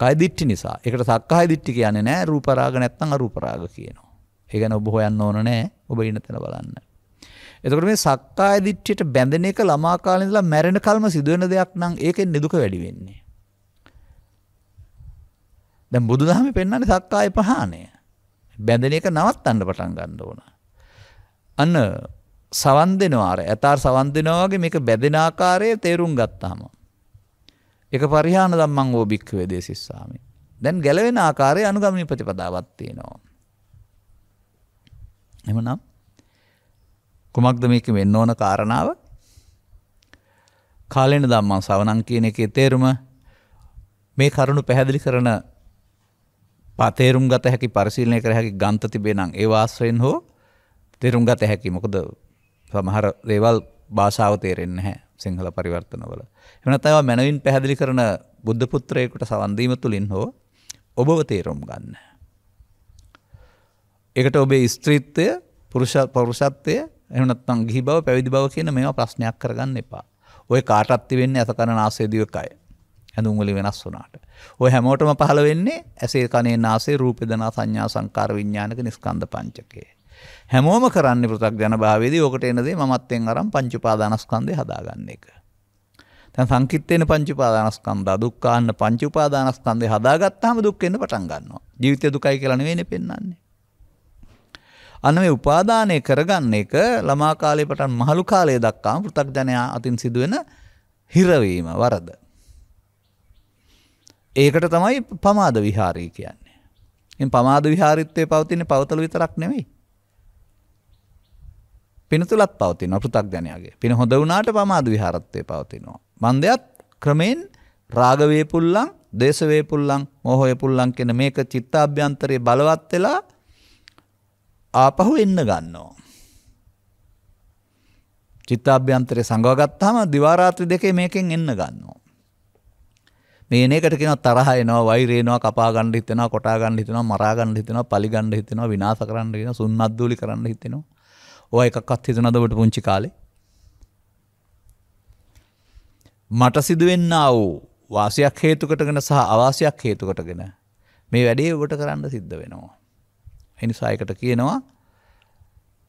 A: කය දිට්ටි නිසා එකට සක්කාය දිට්ටි කියන්නේ නෑ රූපරාග නැත්තං අරූපරාග කියනවා. ඒ ගැන ඔබ හොයන්න ඕන නෑ ඔබ ඉන්න තැන බලන්න. එතකොට මේ සක්කාය දිට්ඨියට බැඳෙන එක ළමා කාලේ ඉඳලා මැරෙන කල්ම සිදුවෙන දෙයක් නම් ඒකෙන් නිදුක වැඩි වෙන්නේ. දැන් බුදුදහමේ පෙන්වන්නේ සක්කාය පහාණය. බැඳෙන එක නවත්තන්න පටන් ගන්න ඕන. අන්න සවන් දෙනවා අර ඇතාර සවන් දෙනවා වගේ මේක බැඳෙන ආකාරය තේරුම් ගත්තාම. එක පරිහාන දම්මං වෝ භික්කවේ දේශිස්සාමි. දැන් ගැලවෙන ආකාරය අනුගමනි ප්‍රතිපදාවත් තියෙනවා. එමනම් කුමක්ද මේක වෙන්න ඕන කාරණාව කාලෙන දම්මන් සවනං කියන එකේ තේරුම මේ කරුණු පැහැදිලි කරන පතේරුම් ගත හැකි පරිශීලනය කර හැකි ගන්ත තිබේ නම් ඒ වාස්වයෙන් හෝ තේරුම් ගත හැකි මොකද සමහර දේවල් භාෂාව තේරෙන්නේ නැහැ. සිංහල පරිවර්තනවල. එමනත් අයවා මැනවින් පැහැදිලි කරන බුද්ධපුත්‍රයකුට සවන්දීම තුළින් හෝ ඔබව තේරුම් ගන්න. එකට ඔබේ ස්ත්‍රීත්වය පවරුෂත්වය එනත්තන් ගිහි බව පැවිදි බව කියන මේ ප්‍රශ්නයක් කරගන්න එපා. ඔය කාටත්ති වෙන්න ඇත කරන ආසේදිවකයි. ඇඳුම්වලි වෙනස් වනාට. ඔය හැමෝටම පහළ වෙන්නේ ඇසේ කනේ නාසේ රූපෙදනා සංඥා සංකාර විඤ්ඥානක නිස්කන්ධ පංචකයේ. හැමෝම කරන්නේ පෘථග්ජන භාවයේදී ඕකට එන දේ මමත්වෙන් අරන් පංච උපාදානස්කන්ධය හදාගන්න එක. දැන් සංකිට්ඨේන පංච උපාදානස්කන්ධා දුක්ඛාන්න පංච උපාදානස්කන්ධය හදාගත්තාම දුක් වෙන්න පටන් ගන්නවා. ජීවිතය දුකයි කියලා නෙවෙයිනේ පෙන්වන්නේ. අන්න මේ උපාදානය කරගන්න එක ළමා කාලේ පටන් මහලු කාලය දක්වාම පෘථග්ජනයා අතින් සිදුවෙන හිරවීම වරද. ඒකට තමයි පමාද විහාරී කියන්නේ. එම් පමාද විහාරිත්වය පවතින පවතල විතරක් නෙවෙයි. පින තුලත් පවතිනවා පෘථග්ජනයාගේ. පින හොඳ වුණාට පමාදු විහාරත්වයේ පවතිනවා. මන්දයත් ක්‍රමෙන් රාග වේපුල්ලං, දේශ වේපුල්ලං, මෝහ වේපුල්ලං කියන මේක චිත්තාභ්‍යන්තරයේ බලවත් වෙලා ආපහු එන්න ගන්නවා. චිත්තාභ්‍යන්තරේ සංගව ගත්තාම දිවා රාත්‍රී දෙකේ මේකෙන් එන්න ගන්නවා. මේ එන එකට කියනවා තරහ එනවා, වෛරය එනවා, කපා ගන්න හිතෙනවා, කොටා ගන්න හිතෙනවා, මරා ගන්න හිතෙනවා, පලි ගන්න හිතෙනවා, විනාශ කරන්න හිතෙනවා, සුන්නද්දූලි කරන්න හිතෙනවා. ඕය එකක්ත් හිතු නදවට පුංචි කාලේ. මට සිදුවෙන්න වූ වාසයක් හේතුකටගෙන සහ අවාසයක් හේතුකටගෙන මේ වැඩේ ඔබට කරන්න සිද්ධ වෙනවා. එනිසායකට කියනවා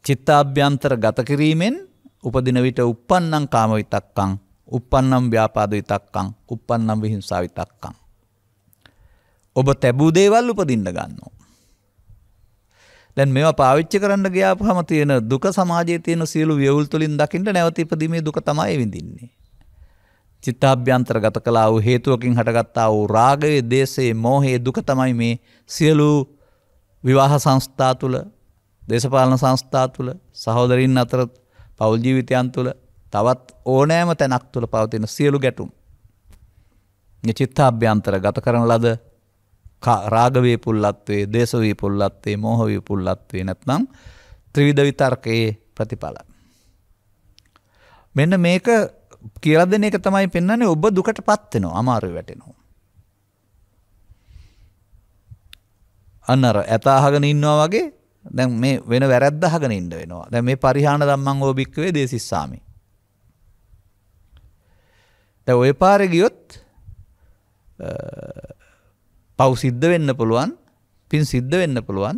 A: චිත්තාභ්‍යන්තර ගතකිරීමෙන් උපදින විට උප්පන්නම් කාම විතක්කං උප්පන්නම් ව්‍යාපාද විතක්කං උප්පන්නම් විහිංසා විතක්කං. ඔබ තැබූ දේවල් උපදින්න ගන්නවා. දැන් මේවා පාවිච්චි කරන්න ගියාපුවම තියෙන දුක සමාජයේ තියෙන සියලු ව්‍යවුල් තුලින් දකින්න නැවත ඉපදීමේ දුක තමයි විඳින්නේ. චිත්තාභ්‍යන්තරගත කළා වූ හේතුවකින් හටගත්තා වූ රාගයේ දේශයේ මෝහයේ දුක තමයි මේ සියලු විවාහ සංස්ථා තුළ දේශපාලන සංස්ථා තුළ සහෝදරින් අතර පවුල් ජීවිතයන් තුළ තවත් ඕනෑම තැනක් තුළ පවතින සියලු ගැටුම්. චිත්තාභ්‍යන්තර ගත කරන ලද රාග වේපුල්ලත්වේ, දේශ වේපුල්ලත්වේ, මෝහ වේපුල්ලත්වේ නැත්නම් ත්‍රිවිධ විතර්කයේ ප්‍රතිඵල. මෙන්න මේක කියලා දෙන එක තමයි පෙන්වන්නේ ඔබ දුකටපත් වෙනවා, අමාරු වැටෙනවා. අන්න අර ඇත අහගෙන ඉන්නවා වගේ දැන් මේ වෙන වැරැද්ද අහගෙන ඉන්න වෙනවා. දැන් මේ පරිහාන ධම්මං ඕබික්කවේ දේසිස්සාමි. දැන් ওই පාරේ ගියොත් පව් සිද්ධ වෙන්න පුළුවන් පින් සිද්ධ වෙන්න පුළුවන්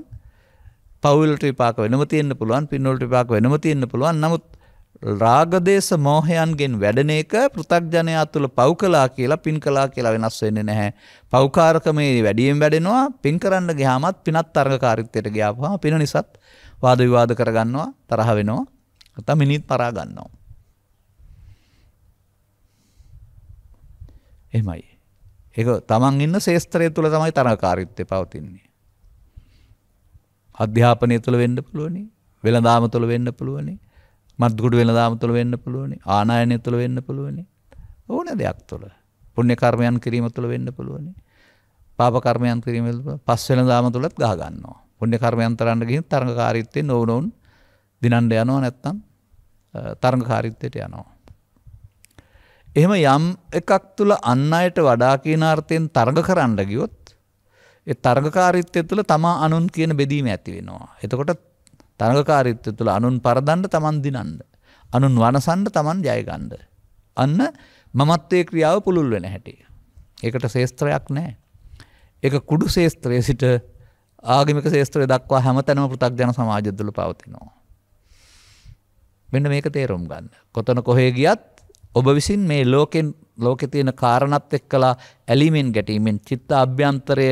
A: පවල්ට විපාක වෙනම තියන්න පුළුවන් පින්නොල්ට විපාක වෙනම තියන්න පුළුවන් නමුත් රාගදේශ මෝහයන්ගෙන් වැඩන එක පෘථග්ජනයා තුළ පව් කලා කියලා පින් කලා කියලා වෙනස් වෙන්නේ නැහැ. පෞකාරකමේ වැඩියෙන් වැඩෙනවා පින් කරන්න ගියාමත් පිනත් අර්ගකාරීත්වයට ගියාපුවාම පින නිසාත් වාද විවාද කරගන්නවා තරහ වෙනවා නැත්නම් මිනිත් පරා ගන්නවා. එහෙමයි. ඒක තමන් ඉන්න ශේස්ත්‍රය තුළ තමයි තරකාරීත්වය පවතින්නේ. අධ්‍යාපනය තුළ වෙන්න පුළුවනි වෙළදාම තුළ වෙන්න පුළුවනි මත්ගුඩ වෙළදාම තුළ වෙන්න පුළුවනි ආනායනය තුළ වෙන්න පුළුවනි ඕන දෙයක් තුළ පුුණ්‍ය කර්මයන් කිරීම තුළ වෙන්න පුළුවනි පාපකර්මයන් කිරීම පස් වෙළදාම තුළත් ගාගන්නවා පුුණ්‍ය කර්මයන්තරන්න ගින් තරඟකාරීත්තය නොවනොවන් දිනන්ඩ යනවා නැත්තම් තරඟකාරීත්තයට යනවා එහෙම යම් එකක් තුළ අන්න අයට වඩා කියන අර්ථයෙන් තරග කරන්න ගියොත් ඒ තරගකාරීත්වය තුළ තමා අනුන් කියන බෙදීම ඇති වෙනවා. එතකොට තරගකාරීත්වය තුළ අනුන් පරදන්න තමන් දිනන්න. අනුන් වනසන්න තමන් ජයගන්ඩ. අන්න මමත්වය ක්‍රියාව පුළුල් වෙන හැටි. ඒකට ශේස්ත්‍රයක් නෑ. එක කුඩු ශේස්ත්‍රය සිට ආගිමික ශේත්‍රය දක්වා හැම තැනම පෘතක් ජන සමාජදතුළ පවතිනවා. මෙන්න මේක තේරුම් ගන්න. කොතන කොහේ ගියත් ඔබ විසින් මේ ලෝකෙන් ලෝකෙ තියෙන කාරණත් එක්කලා ඇලිමෙන් ගැටීමෙන් චිත්ත අභ්‍යන්තරය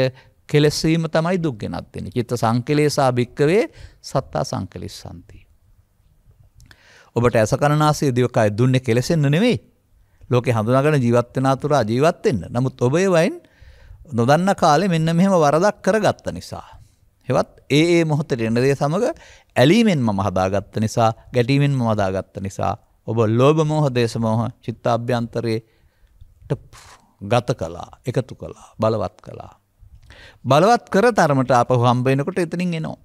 A: කෙලෙස්වීම තමයි දුක් ගෙනත්වෙන චිත්ත සංකලේසා භික්කවේ සත්තා සංකලිස් සන්තිය. ඔබට ඇස කණනාසේ දවකයි දුන්න කෙලෙසෙන්න්න නෙවෙයි ලෝක හඳුනාගෙන ජීවත්වෙන තුරා ජීවත්වෙන්න නමුත් ඔබයවයින් නොදන්න කාලෙ මෙන්න මෙහෙම වරදක් කරගත්ත නිසා. හෙවත් ඒ ඒ මොහොතට එනදේ සමඟ ඇලීමෙන් මම හදාගත්ත නිසා ගැටීමෙන් මමදාගත්ත නිසා ඔබ ලෝභ මෝහ දේශමෝහ චිත්තාභ්‍යන්තරයට ගත කලා එකතු කලා බලවත් කලා. බලවත් කර තරමට අප හම්බෙනකොට එතනින් එනවා.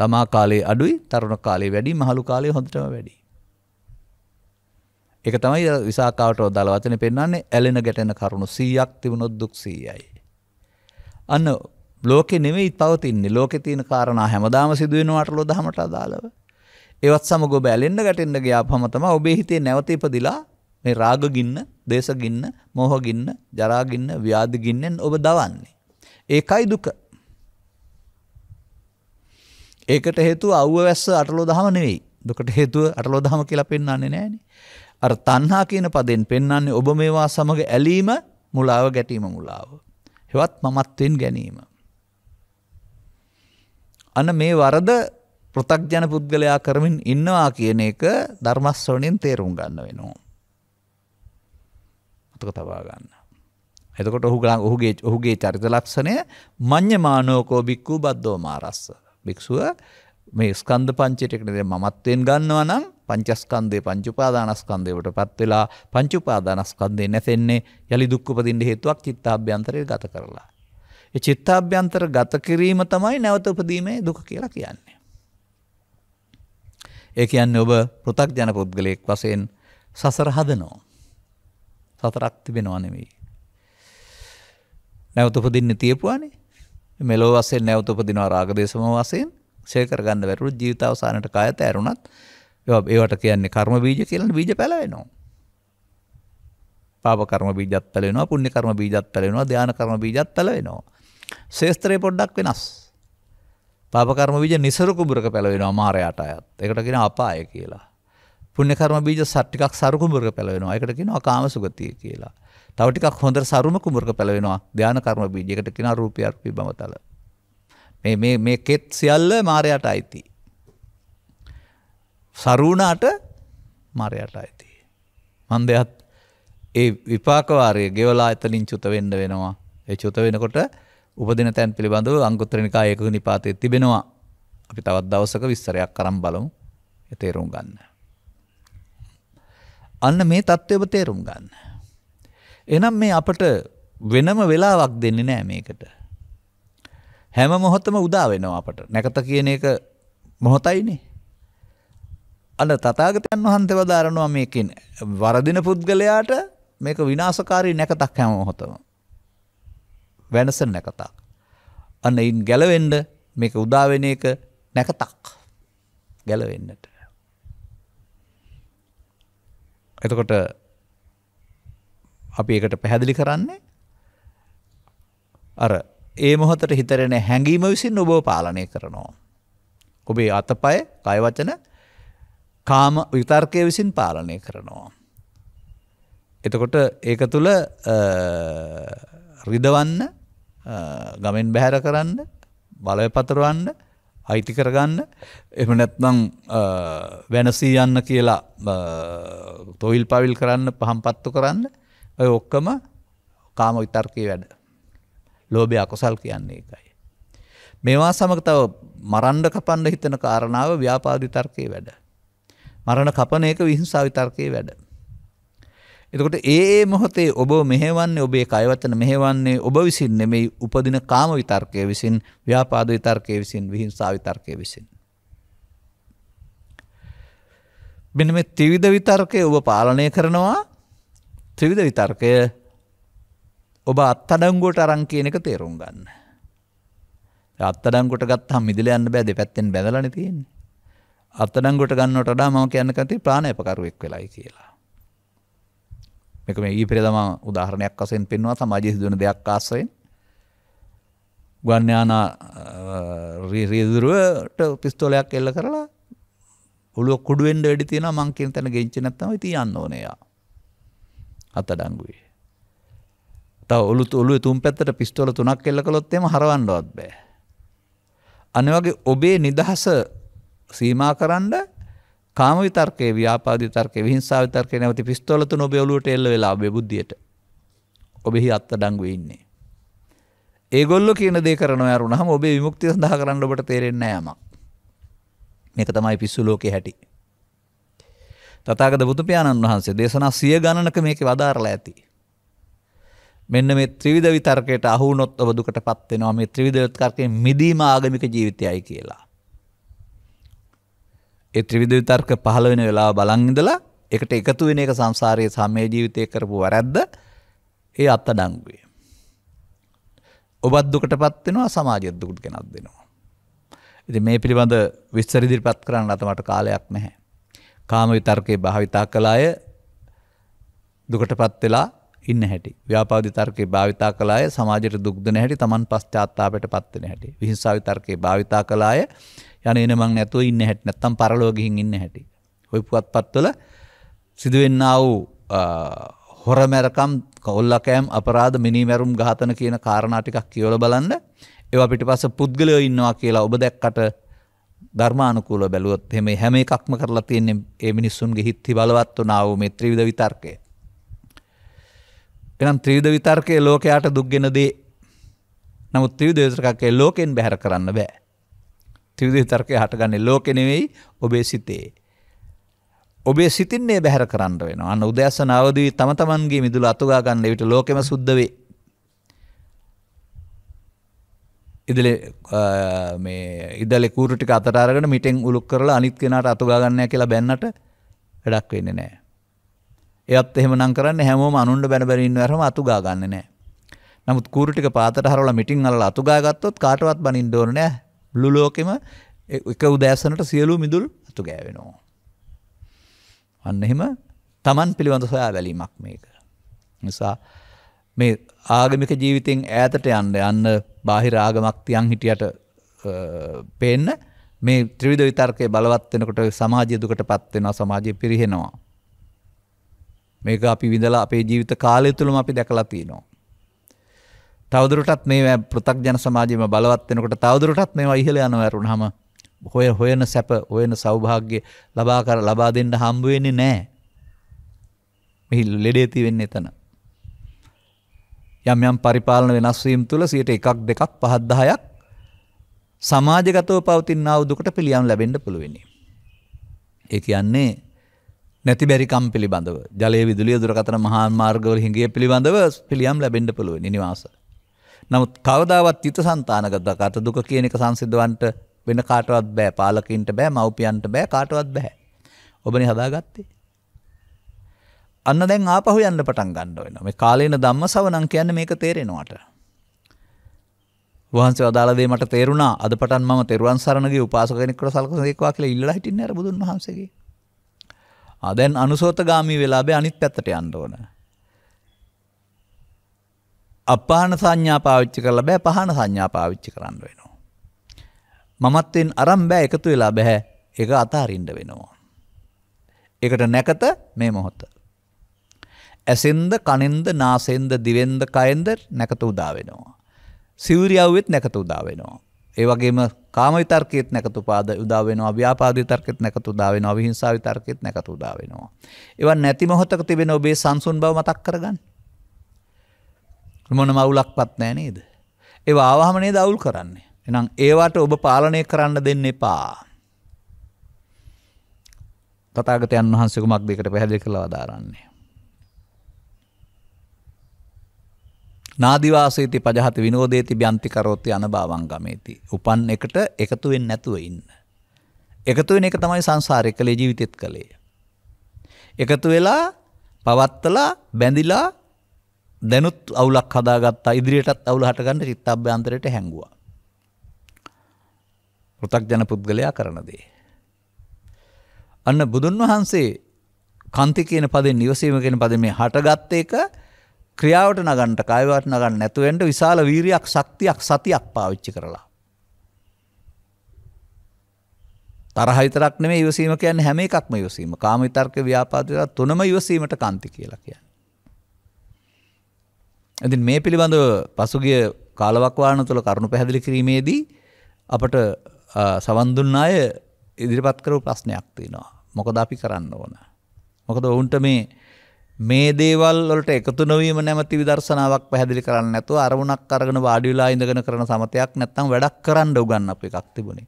A: ළමා කාලේ අඩුයි තරුණ කාලේ වැඩි මහළු කාලේ හොඳටම වැඩි. එක තමයි විසාකාවට ඔදාළ වචන පෙන්න්නේ ඇලෙන ගැටෙන කරුණු සීයක් තිබුණොත් දුක් සීයයි. අන්න ලෝකෙ නෙවෙයි පවතින්නේ ලෝකෙ තියෙන කාරණා හැමදාම සිදුවෙනවාට ලොදහමට අදාළව. ඒවත් සමග ඔබ ඇලෙන්න ගැටෙන්න ගියාපම තමයි ඔබේ හිතේ නැවත ඉපදිලා මේ රාග ගින්න, දේශ ගින්න, මෝහ ගින්න, ජරා ගින්න, ව්‍යාධි ගින්නෙන් ඔබ දවන්නේ. ඒකයි දුක. ඒකට හේතුව අව්වැස්ස අටලෝ දහම නෙවෙයි. දුකට හේතුව අටලෝ දහම කියලා පෙන්වන්නේ නැහනේ. අර තණ්හා කියන පදෙන් පෙන්වන්නේ ඔබ මේවා සමග ඇලීම, මුලාව ගැටීම මුලාව. හෙවත් මමත්වෙන් ගැනීම. අන්න මේ වරද පෘථග්ජන පුද්ගලයා කරමින් ඉන්නවා කියන එක ධර්මස්වනින් තේරුම් ගන්න වෙනවා. මතක තබා ගන්න. එතකොට ඔහු ගලන් ඔහුගේ ඔහුගේ චරිත ලක්ෂණය මඤ්ඤමානෝකෝ බික්ඛු බද්දෝ මාරස්ස. භික්ෂුව මේ ස්කන්ධ පංචයට එකට මමත්වෙන් ගන්නවා නම් පංචස්කන්ධේ පංච උපාදානස්කන්ධයටපත් වෙලා පංච උපාදානස්කන්ධේ නැසෙන්නේ යලි දුක් උපදින්න හේතුවක් චිත්තාභ්‍යන්තරේ ගත කරලා. ඒ චිත්තාභ්‍යන්තර ගත කිරීම තමයි නැවත උපදීමේ දුක කියලා කියන්නේ. ඒ කියන්න ඔබ පෘතක් ජන පුද්ගලයෙක් වසයෙන් සසර හදනෝ. සතරක් තිබෙනවා නෙවෙයි. නැවතපදින්න තියපුවානේ මෙලෝ වසෙන් නැවතපදිනවා රාගදේශම වසයෙන් සේකරගන්න වැටරු ජීවිතාවසානට කායත ඇරුණත් ඒවට කියන්නේ කර්ම බීජ කියලන බීජ පැලවෙනවා. පාප කර්ම බීජත් පැලෙනවා පුුණි කර්ම බීජත් පැලෙනවා ධ්‍යාන කර්ම බීජත් පැලවෙනවා. ශේස්ත්‍රය පොඩ්ඩක් වෙනස්. පාපකර්ම බීජ නිසරු කුඹරක පැලවෙනවා මාරයාට අයත්. ඒකට කියන අපාය කියලා. පුණ්‍ය කර්ම බීජ සත් ටිකක් සරු කුඹරක පැලවෙනවා. ඒකට කියනවා කාමසුගතිය කියලා. තව ටිකක් හොඳට සරුම කුඹරක පැලවෙනවා. ධාන කර්ම බීජ. ඒකට කියනවා රූපී අර්පී බමතල. මේ මේ මේ කෙත් සියල්ල මාරයාට අයිති. සරුණාට මරයට අයිති. මන්දයත් ඒ විපාකවාරය ගෙවලා එතලින් චුත වෙන්න වෙනවා. ඒ චුත වෙනකොට උපදින තැන් පිළිබඳව අංගුත්‍රනිකා ඒක නිපාතය තිබෙනවා අපි තවත් දවසක විස්තරයක් කරම් බලමු තේරුම් ගන්න. අන්න මේ තත්ත්වබ තේරුම් ගන්න. එනම් මේ අපට වෙනම වෙලාවක් දෙන්නේ නෑ මේකට. හැම මොහොතම උදා වෙනවා අපට නැකත කියන එක මොහොතයිනේ. අන්න තතාගතයන් වහන්තව ධාරණවා මේකින් වරදින පුද්ගලයාට මේක විනාසකාරී නැකතක් හැම මොහොතම වෙනස නැකතක්. අන්න ඉන් ගැලවෙන්ඩ මේක උදාවෙන එක නැකතක් ගැලවෙන්නට. එතකොට අපි එකට පැහැදිලි කරන්නේ අර ඒ මොහොතට හිතරෙන හැඟීම විසින් ඔබෝ පාලනය කරනවා. ඔබේ අතපය කයවචන කාම විතර්කය විසින් පාලනය කරනවා. එතකොට ඒක තුළ රිදවන්න ගමෙන් බැහැර කරන්න බලය පතරවන්න අයිති කරගන්න එම නැත්නම් වෙනසී යන්න කියලා තොයිල් පවිල් කරන්න පහම් පත්තු කරන්න ඔය ඔක්කම කාම විතර්කය වැඩ ලෝබය අකුසල් කියන්නේ එකයි. මේවා සමග තව මරන්ඩ කපන්න හිතන කාරණාව ව්‍යාපාධ විතර්කය වැඩ. මරණ කපනයක විහිංසා විතර්කය වැඩ. එතකොට ඒ මොහොතේ ඔබ මෙහෙවන්නේ ඔබේ කයවතන මෙහෙවන්නේ ඔබ විසින් නෙමෙයි උපදින කාම විතර්කය විසින් ව්‍යාපාද විතර්කය විසින් විහිංසා විතර්කය විසින්. මෙන්න මේ ත්‍රිවිධ විතර්කය ඔබ පාලනය කරනවා ත්‍රිවිධ විතර්කය ඔබ අත්තඩංගුවට අරන් කියන එක තේරුම් ගන්න. අත්තඩංගුට ගත් හම් මිදිල යන්න බෑ දෙපැත්තෙන් බැඳලන තියෙන්නේ. අත්තඩංගුට ගන්නට වඩා මම කියන්න කති ප්‍රාණයපකරුවෙක් වෙලයි කියලා. මේක මේ ඊ පෙරදම උදාහරණයක් අසයෙන් පෙන්වා සමාජය සිදුවන දෙයක් ආසයෙන් ගුවන්්‍යාන රීදුරුවට පිස්තෝලයක් එල්ල කරලා ඔළුව කුඩුවෙන්ඩ වැඩි තියෙන මංකින් තැන ගෙංචි නැත්තම ති යන්න ඕනයා අතඩංගුවේ තව ඔලු තුළු තුම් පැත්තට පිස්තෝල තුනක් එල්ල කළොත්තෙම හරවන්නවත් බෑ අන වගේ ඔබේ නිදහස සීමා කරන්ඩ කාම විතර්කේ ව්‍යාපාදි තර්කේ විහිංසා විතර්කේ නැවති පිස්තෝල තුන ඔබ ඔලුවට එල්ල වෙලා ඔබේ බුද්ධියට ඔබෙහි අත්අඩංගු ඉන්නේ. ඒගොල්ලෝ කියන දේ කරනවා යරුණාම ඔබේ විමුක්තිය සඳහා කරන්න ඔබට තේරෙන්නේ නැහැ යමක්. මේක තමයි පිස්සු ලෝකේ හැටි. තථාගත බුදු පියාණන් වහන්සේ දේශනා සිය ගණනක මේක වදාරලා ඇති. මෙන්න මේ ත්‍රිවිධ විතර්කයට අහු වුණොත් ඔබ දුකටපත් වෙනවා මේ ත්‍රිවිධ විතර්කයෙන් මිදීම ආගමික ජීවිතයයි කියලා. ඒ ත්‍රිවිධ විතර්ක පහළ වෙන වෙලාව බලන් ඉඳලා ඒකට එකතු වෙන එක සංසාරයේ සමේ ජීවිතයේ කරපු වැරද්ද ඒ අත්අඩංගුවේ. ඔබත් දුකටපත් වෙනවා සමාජයත් දුකට ගෙනත් දෙනවා. ඉතින් මේ පිළිබඳ විස්තර ඉදිරිපත් කරන්න අත මට කාලයක් නැහැ. කාම විතර්කේ භාවිතා කළ අය දුකටපත් වෙලා ඉන්න හැටි ව්‍යාපාදි තර්කේ භාවිතා කලාය සමාජයට දුක්දන හැටි තමන් පශ්චාත්තාපයට පත්වෙන හැටි විහිංසාවි තර්කේ භාවිතා කලාය යන එන මං නැතුව ඉන්න හැට නැත්තම් පරලෝගිහින් ඉන්න හැටි. ඔය පුවත්පත්වල සිදුවෙන්න වූ හොරමැරකම් කොල්ලකෑම් අපරාධ මිනිමැරුම් ඝාතන කියන කාරණාටිකක් කියවල බලන්න ඒවා පිටි පස පුද්ගලයෝ ඉන්නවා කියලා ඔබ දැක්කට ධර්මානකූල බැලුවත් හෙම හැම එකක්ම කරලා තියන්නේ ඒ මිනිස්සුන්ගේ හිත්ති බලවත් වනාව මේ ත්‍රීවිධ විතර්කය. එනම් ත්‍රීවිධ විතර්කය ලෝකයාට දුක්ගෙන දේ නමුත් ත්‍රීවිධ විතරකක්කේ ලෝකෙන් බැහැර කරන්න බෑ. ත්‍රිවිධ විතර්කය හටගන්නේ ලෝකෙ නෙවෙයි ඔබේ සිතේ. ඔබේ සිතින්නේ බැහැර කරන්න වෙනවා. අන්න උදෑසන අවදි තම තමන්ගේ මිදුල අතුගා ගන්න විට ලෝකෙම සුද්ධ වේ. ඉදලේ මේ ඉදලේ කූරු ටික අතට අරගෙන මිටෙන් උලුක් කරලා අනිත් කෙනාට අතුගා ගන්නෑ කියලා බැන්නට වැඩක් වෙන්නේ නැහැ. එයත් එහෙම නම් කරන්නේ හැමෝම අනුන්ට බැන බැන ඉන්නවරම අතුගා ගන්නෙ නැහැ. නමුත් කූරු ටික පාතට හරවලා මිටින් අරලා අතුගා ගත්තොත් කාටවත් බනින්න ඕනේ නැහැ. මුළුලෝකෙම එක උදෑසනට සියලු මිදුල් ඇතු ගෑවෙනවා. අන්න එහෙම තමන් පිළිබඳ සොයා වැලීමක් මේක. නිසා මේ ආගමික ජීවිතෙන් ඈතට යන්න යන්න බාහිර ආගමක් තියන් හිටියට පේන්න මේ ත්‍රවිධ විතර්කය බලවත්වෙනකොට සමාජය දුකට පත්වෙනවා සමාජය පිරිහෙනවා. මේක අපි විඳලා අපේ ජීවිත කාලය තුළම අපි දැකලා තියනවා. තවදුරටත් මේ පෘතක්ජන සමාජයම බලවත් වෙනකොට තවදුරටත් මේවා ඉහළ යනවා වුණාම හොය හොයන සැප හොයන සෞභාග්‍ය ලබා කර ලබා දෙන්න හම්බ වෙන්නේ නැහැ. මෙහි ලෙඩේ තියෙන්නේ එතන. යම් යම් පරිපාලන වෙනස් වීම තුළ 1 1ක් 2ක් 5ක් 10ක් සමාජගතව පවතිනා වූ දුකට පිළියම් ලැබෙන්න පුළුවෙනි. ඒ කියන්නේ නැති බැරිකම් පිළිබඳව ජලය විදුලිය දුරකථන මහා මාර්ගවල හිඟිය පිළිබඳව පිළියම් ලැබෙන්න පුළුවෙනි නිවාසය. නමුත් කවදාවත් යුත සන්තානගත කත දුක කියන එක සංසිද්ධවන්ට වෙන කාටවත් බෑ පාලකින්ට බෑ මව්පියන්ට බෑ කාටවත් බැහැ. ඔබනි හදාගත්තේ. අන්න දැන් ආපහු යන්න පටන් ගන්න වෙන මේ කාලේන ධම්ම සවනං කියන්නේ මේක තේරෙනවට. වහන්සේ අදාළ දේ මට තේරුණා. අද පටන් මම තෙරුවන් සරණ ගිය උපාසක කෙනෙක්ට සලකන දෙක්වා කියලා ඉල්ලලා හිටින්නේ අර බුදුන් වහන්සේගේ. ආ දැන් අනුසෝතගාමි වෙලා බෑ අනිත් පැත්තට යන්න ඕනේ. අපහන සංඥා පාවිච්චි කරලා බෑ පහන සංඥා පාවිච්චි කරන්න වෙනවා. මමත්තෙන් අරම් බෑ එකතු වෙලා බැහැ එක අතාරින්ඩ වෙනවා. එකට නැකත මේ මොහොත්ත. ඇසෙන්ද කනෙන්ද නාසෙන්ද දිවෙන්ද කයෙන්ද නැකත උදාවෙනවා. සිවරියව්වෙත් නැකත උදාවෙනවා. ඒවගේම කාමවිතර්කයත් නැකතු පාද උදාවෙනවා ව්‍යාපාදිතර්කෙත් නැකතු දාවෙනවා විහිංසා විතර්කෙත් නැකතු දාවෙනවා. එවන් නැති මොහොතක තිබෙන ඔබේ සංසුන් බව මතක් කරගන්න. මොන මවුලක්වත් නෑ නේද. ඒ ආවාහමනේ දවුල් කරන්නේ. එනම් ඒවාට ඔබ පාලනය කරන්න දෙන්න එපා. තතාගතයන් වහන්සකු මක් දෙකට පැහැදිි කළ වදාරන්නේ. නාදිවාසේති පජහත විනෝදේති ්‍යන්තිකරෝති යන භාවංගමේති. උපන් එකට එකතුවෙන් නැතුව ඉන්න. එකතුවෙන් එක තමයි සංසාරය කළේ ජීවිතෙත් කළේ. එකතු වෙලා පවත්තලා බැඳිලා දැනුත් අවුලක් හදාගත්තා ඉදිරියටත් අවුල හටගන්න චිත්තාභ්‍යන්තරයට හැංගුවා. පෘථග්ජන පුද්ගලයා කරන දේ. අන්න බුදුන් වහන්සේ කන්ති කියන පදේ නිවසීම කියන පදේ මේ හටගත් එක ක්‍රියාවට නගන්නට කායවට නගන්න නැතුව වෙන්න විශාල වීරියක් ශක්තියක් සතියක් පාවිච්චි කරලා. තරහ විතරක් නෙමෙයි ඉවසීම කියන්නේ හැම එකක්ම ඉවසීම. කාම විතර්ක ව්‍යාපාද විතර තුනම ඉවසීමට කන්ති කියලා කියන්නේ. ඇති මේ පිළිබඳ පසුගිය කාලවක්වාන තුළ කරුණු පැහැදිලි කිරීමේදී අපට සවන්දුන්න අය ඉදිරිපත් කරව ප්‍රශ්නයක් තිනවා මොකද අපි කරන්න ඕන. මොකද ඔවුන්ට මේ මේ දේවල් වලට එකතු නොවීම නැමති විදර්ශනාවක් පැහැදිලි කරන්න ඇතු අරමුණක් අරගෙන වාඩිවෙලා ඉඳගෙන කරන සමතයක් නැත්තම් වැඩක් කරන්න උගන්න අප එකක් තිබුණේ.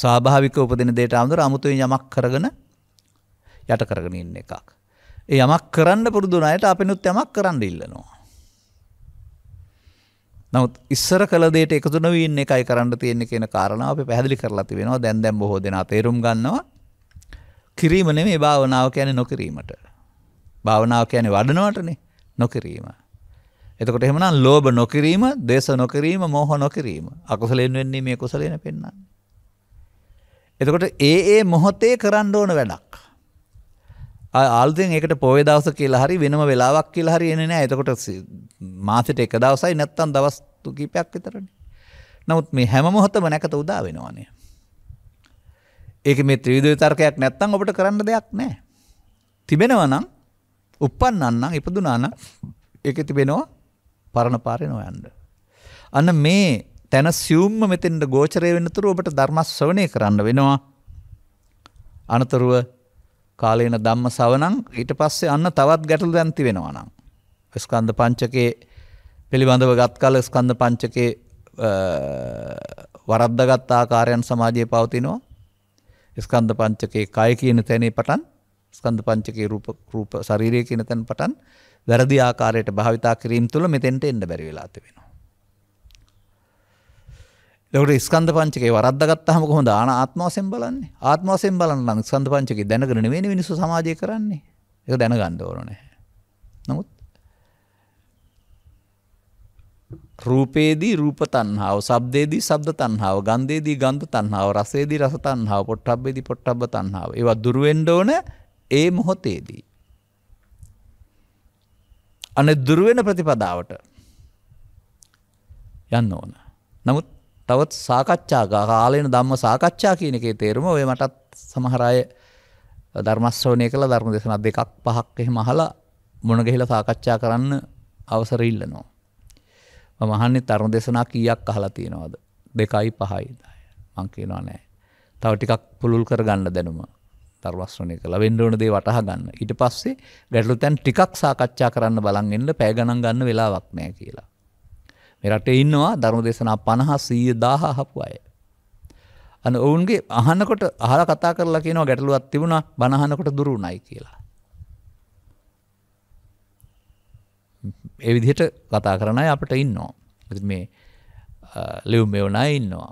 A: ස්වාභාවික උපදින දේට අමුදුර අමුතුවෙන් යමක් කරගෙන යට කරගෙන ඉන්න එකක්. ඒ යමක් කරන්න පුරුදුනයට අපිනුත් යමක් කරන්න ඉල්ලනවා. නමුත් ඉස්සර කළදේට එකතු නොවීන් එකයි කරන්න තියෙන්නේ කියන කාරණාව පැහදිලි කරලා තිබෙනවා දැන් දැම් බොහෝ දෙනා තේරුම් ගන්නවා කිරීම නෙමේ භාවනාව කියන්නේ නොකිරීමට භාවනාව කියන්නේ වඩනවටනේ නොකිරීම එතකොට එහෙමනම් ලෝභ නොකිරීම දේශ නොකිරීම මෝහ නොකිරීම අකුසලෙන් වෙන්නේ මේ කුසලෙන පෙන්වන්නේ එතකොට ඒ ඒ මොහොතේ කරන්න ඕන වැඩක් ආල්දෙන් ඒකට පොය දවස කියලා හරි වෙනම වෙලාවක් කියලා හරි එන්නේ නැහැ. එතකොට මාසෙට එක දවසයි නැත්තම් දවස් කිහිපයක් විතරනේ. නමුත් මේ හැම මොහොතම නැකත උදා වෙනවනේ. ඒක මේ ත්‍රිවිධ තර්කයක් නැත්තම් ඔබට කරන්න දෙයක් නැහැ. තිබෙනවා නම් uppannanනම් ඉපදුනා නම් ඒක තිබෙනවා පරණ පාරේ නොයන්න. අන්න මේ තන සියුම්ම මෙතෙන්ට ගෝචරය වෙනතුරු ඔබට ධර්ම ශ්‍රවණය කරන්න වෙනවා. අනතුරුව කාලේන ධම්ම සවනං ඊට පස්සේ අන්න තවත් ගැටලු දැන්ති වෙනවා නම්. ස්කන්ධ පංචකේ පිළිබඳව ගත් කල ස්කන්ධ පංචකේ වරද්දගත් ආකාරයන් සමාජයේ පවතිනවා. ස්කන්ධ පංචකේ කය කියන තැනේ පටන් ස්කන්ධ පංචකේ රූප රූප ශරීරය කියන තැන පටන් වැරදි ආකාරයට භාවිතා කිරීම තුළ මෙතෙන්ට එන්න බැරි වෙලා තිබෙනවා. ලොකට ස්කන්ධ පංචකේ වරද්දගත්තහම කොහොමද ආන ආත්ම වශයෙන් බලන්නේ ආත්ම වශයෙන් බලන්න නම් ස්කන්ධ පංචකේ දැනගෙන නෙවෙයි මිනිස්සු සමාජය කරන්නේ ඒක දැනගන්න ඕනේ නමුත් රූපේදී රූප තණ්හාව ශබ්දේදී ශබ්ද තණ්හාව ගන්ධේදී ගන්ධ තණ්හාව රසේදී රස තණ්හාව පොට්ටබ්බේදී පොට්ටබ්බ තණ්හාව ඒවා දුර වෙන්න ඕන ඒ මොහොතේදී අනේ දුර වෙන ප්‍රතිපදාවට යන්න ඕන නමුත් තවත් සාකච්ඡා කාලේන ධම්ම සාකච්ඡා කියන එකේ තේරුම ඔය මටත් සමහර අය ධර්මස්සෝනය කළ ධර්ම දෙසන දෙකක් පහක් එහෙම අහලා මොනගෙහිලා සාකච්ඡා කරන්න අවසර ඉල්ලනවා. මම අහන්නේ ධර්ම දේශනා කීයක් අහලා තියෙනවද? දෙකයි පහයි 10යි. මං කියනවා නෑ. තව ටිකක් පුළුල් කරගන්න දැනුම. ධර්මස්සෝනය කළා වෙන්න ඕන දේ වටහා ගන්න. ඊට පස්සේ ගැටලු තැන් ටිකක් සාකච්ඡා කරන්න බලන් ඉන්න පෑ ගණන් ගන්න වෙලාවක් නෑ කියලා. මෙරට ඉන්නවා ධර්ම දේශනා පණහ සීය දාහ හපු අය. අන ඔවුන්ගේ අහනකොට අහල කතා කරලා කියනවා ගැටලුවත් තිබුණා බණහනකොට දුරුණයි කියලා. එවිදිහට කතා කරනයි අපට ඉන්නවා. මේ ලිවුම් මෙවනයි ඉන්නවා.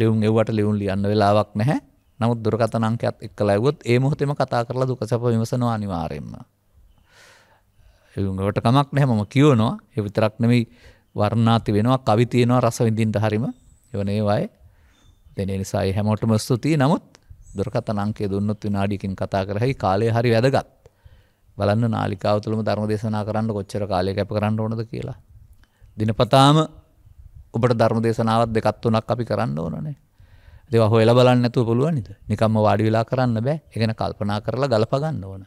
A: ලිවුම් එව්වට ලිවුන් ලියන්න වෙලාවක් නැහැ නමුත් දුරකතන අංකයක්ත් එක්ක ලැබුවොත් ඒ මොහොතේම කතා කරලා දුක සැප විමසනවා අනිවාර්යෙන්ම. ඒගොල්ලන්ට කමක් නැහැ මම කියනවා ඒ විතරක් නෙමෙයි වර්ණාති වෙනවා කවි තියෙනවා රස විඳින්ට හරිම එවන ඒවායි දෙන නිසායි හැමෝටම ස්තුතියි නමුත් දුරකත අංකේ දුන්නොත් විනාඩිකින් කතා කරහයි කාලය හරි වැදගත් බලන්න නාලිකාවතුළම ධර්ම දේශනා කරන්න කොච්චර කාලය කැප කරන්න ඕනද කියලා. දිනපතාම ඔබට ධර්ම දේශනාවත් දෙකත් වනක් අපි කරන්න ඕනනේ දෙව හොල බලන්න ඇතු පුළුවනිද නිකම්ම වාඩි වෙලා කරන්න බෑ එකෙන කල්පනා කරලා ගලපගන්න ඕන.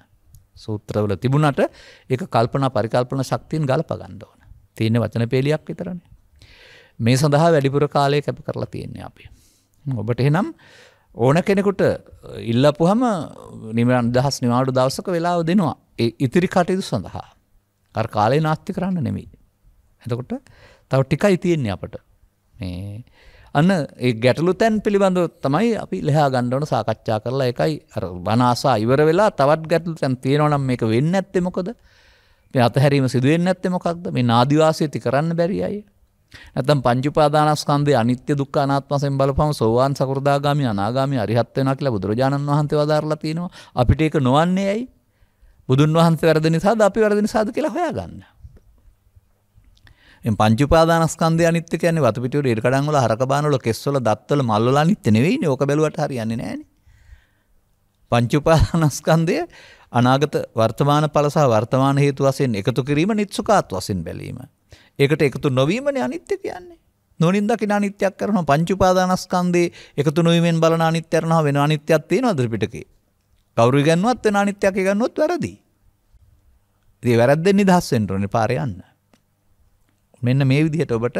A: සූත්‍රවල තිබුණට ඒ කල්පනා පරිකල්පන ශක්තියෙන් ගලපගන්න ඕන. තියෙන වචන පේලියක් විතරන මේ සඳහා වැඩිපුර කාලය කැප කරලා තියෙන්නේ අපි ඔබට එහෙනම් ඕන කෙනෙකුට ඉල්ලපුහම නිමරන් දහස් නිවාඩු දවසක වෙලාව දෙනවා ඉතිරි කටයුතු සඳහා අර කාලය නාස්ති කරන්න නෙමෙයි ඇතකොට තව ටිකයි තියෙන්නේ අපට මේ අන්න ඒ ගැටලු තැන් පිළිබඳව තමයි අපි ලෙහා ගණ්ඩවන සාකච්ඡා කරලා එකයි වනාසා ඉවර වෙලා තවත් ගැටලු තැන් තියෙනවනම් මේක වෙන්න ඇත්තෙමකොද මේ අතහැරීම සිදුවෙන්නේ නැත්තේ මොකක්ද? මේ නාදිවාසී ඇති කරන්න බැරි අය. නැත්නම් පංච උපාදානස්කන්ධයේ අනිත්‍ය දුක්ඛ අනාත්ම වශයෙන් බලපම සෝවාන් සකෘදාගාමි අනාගාමි අරිහත් වෙනවා කියලා බුදුරජාණන් වහන්සේ වදාරලා තිනවා. අපිට ඒක නොවන්නේ ඇයි? බුදුන් වහන්සේ වැරදි නිසාද අපි වැරදි නිසාද කියලා හොයාගන්න. මේ පංච උපාදානස්කන්ධය අනිත්‍ය කියන්නේ වතු පිටිවල ඉර කඩන් වල හරක බාන වල කෙස් වල දත් වල මල් වල අනිත්‍ය නෙවෙයිනේ. ඕක බැලුවට හරියන්නේ නැහනේ. පංච උපාදානස්කන්ධය අනාගත වර්තමාන පලසා වර්තමාන හේතු වසයෙන් එකතු කිරීම නිත්සුකාත් වසින් බැලීම. ඒකට එකතු නොවීමන අනිත්‍ය කියන්නේ. නොනින් දකින අනිත්‍යයක් කරන පංචුපාදානස්කන්දේ එකතු නොවීමෙන් බලන අනිත්‍යරණ වෙන අනිත්‍යත්වය නොදරිපිටකේ. කවරු ගන්නුවත් වෙන අනිත්‍යයක් ගන්නොත් වැරදි. දේ වැරද්දෙන් නිදහස්සෙන්ටරන පාරයන්න. මෙන්න මේ විදිහට ඔබට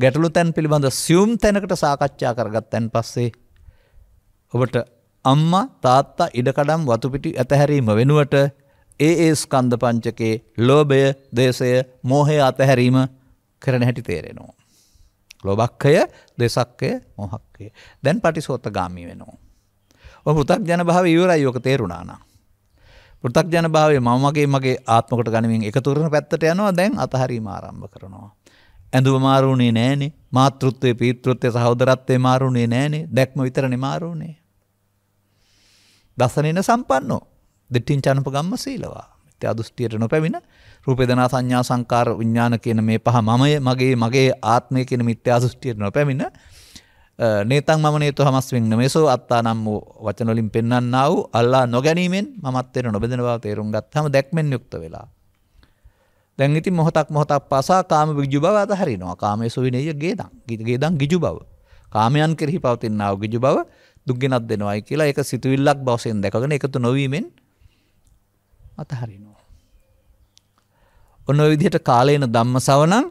A: ගැටලු තැන් පිළිබඳ සියුම් තැනකට සාකච්ඡා කරගත් තැන් පස්සේ ඔබට අම්මා තාත්තා ඉඩකඩම් වතුපිටි ඇතහැරීම වෙනුවට ඒ ඒ ස්කන්ධ පංචකේ ලෝභය, දේශය, මෝහය අතහැරීම කරන හැටි තේරෙනවා. ලෝභක්ඛය, දේසක්ඛය, මෝහක්ඛය. දැන් පටිසෝතගාමි වෙනවා. ඔය පෘථග්ජන භාවය ඉවරයි ඔක තේරුණා නම්. පෘථග්ජන භාවය මම මගේ මගේ ආත්මකට ගනිමින් එකතු කරන පැත්තට යනවා දැන් අතහැරීම ආරම්භ කරනවා. ඇඳුව මාරුණේ නෑනේ මාතෘත්වය පීතෘත්වය සහෝදරත්වය මාරුණේ නෑනේ දැක්ම විතරනේ මාරුණේ දසනෙන සම්පන්නෝ දෙට්ටින් චනපගම්ම සීලවා මිත්‍යා දෘෂ්ටියට නොපැමිණ රූපේදනා සංඥා සංකාර විඥාන කියන මේ පහ මමය මගේ මගේ ආත්මය කියන මිත්‍යා දෘෂ්ටියට නොපැමිණ නේතං මම නේතු හමස් වෙන්න මේසෝ අත්තා නම් වූ වචන වලින් පෙන්වන්නා වූ අල්ලා නොගැනීමෙන් මමත්වයට නොබෙදෙන බව තේරුම් ගත්තාම දැක්මෙන් යුක්ත වෙලා දැන් ඉතින් මොහොතක් මොහොතක් පාසා කාම විජු බව අතහරිනවා කාමයේ සුවිනේය ගේදං ගේදං ගිජු බව කාමයන් කෙරෙහි පවතිනා වූ ගිජු බව දුක් ගෙනත් දෙනවායි කියලා ඒක සිතුවිල්ලක් බවසෙන් දැකගෙන එකතු නොවීමෙන් අතහරිනවා. ඔන්න විදිහට කාලයන ධම්ම සවනං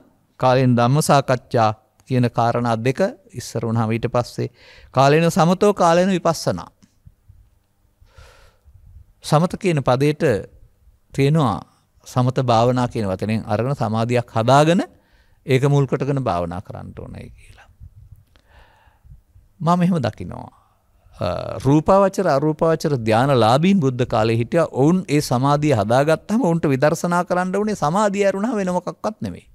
A: කාලයෙන් ධම්ම සාකච්ඡා කියන කාරණා දෙක ඉස්සර වුණාම ඊට පස්සේ කාලේන සමතෝ කාලේන විපස්සනා. සමත කියන පදයට තියෙනවා සමත භාවනා කියන වචනෙන් අරගෙන සමාධියක් හදාගෙන ඒක මුල් කොටගෙන භාවනා කරන්න ඕනයි කියලා. මම එහෙම දකිනවා. රූපාවචර අරූපාවචර ධ්‍යාන ලාබීන් බුද්ධ කාලේ හිටිය ඔවුන් ඒ සමාධිය හදාගත්තම ඔවුන්ට විදර්ශනා කරන්න වනේ සමාධිය ඇරුණා වෙනමකක්වත් නෙවෙයි.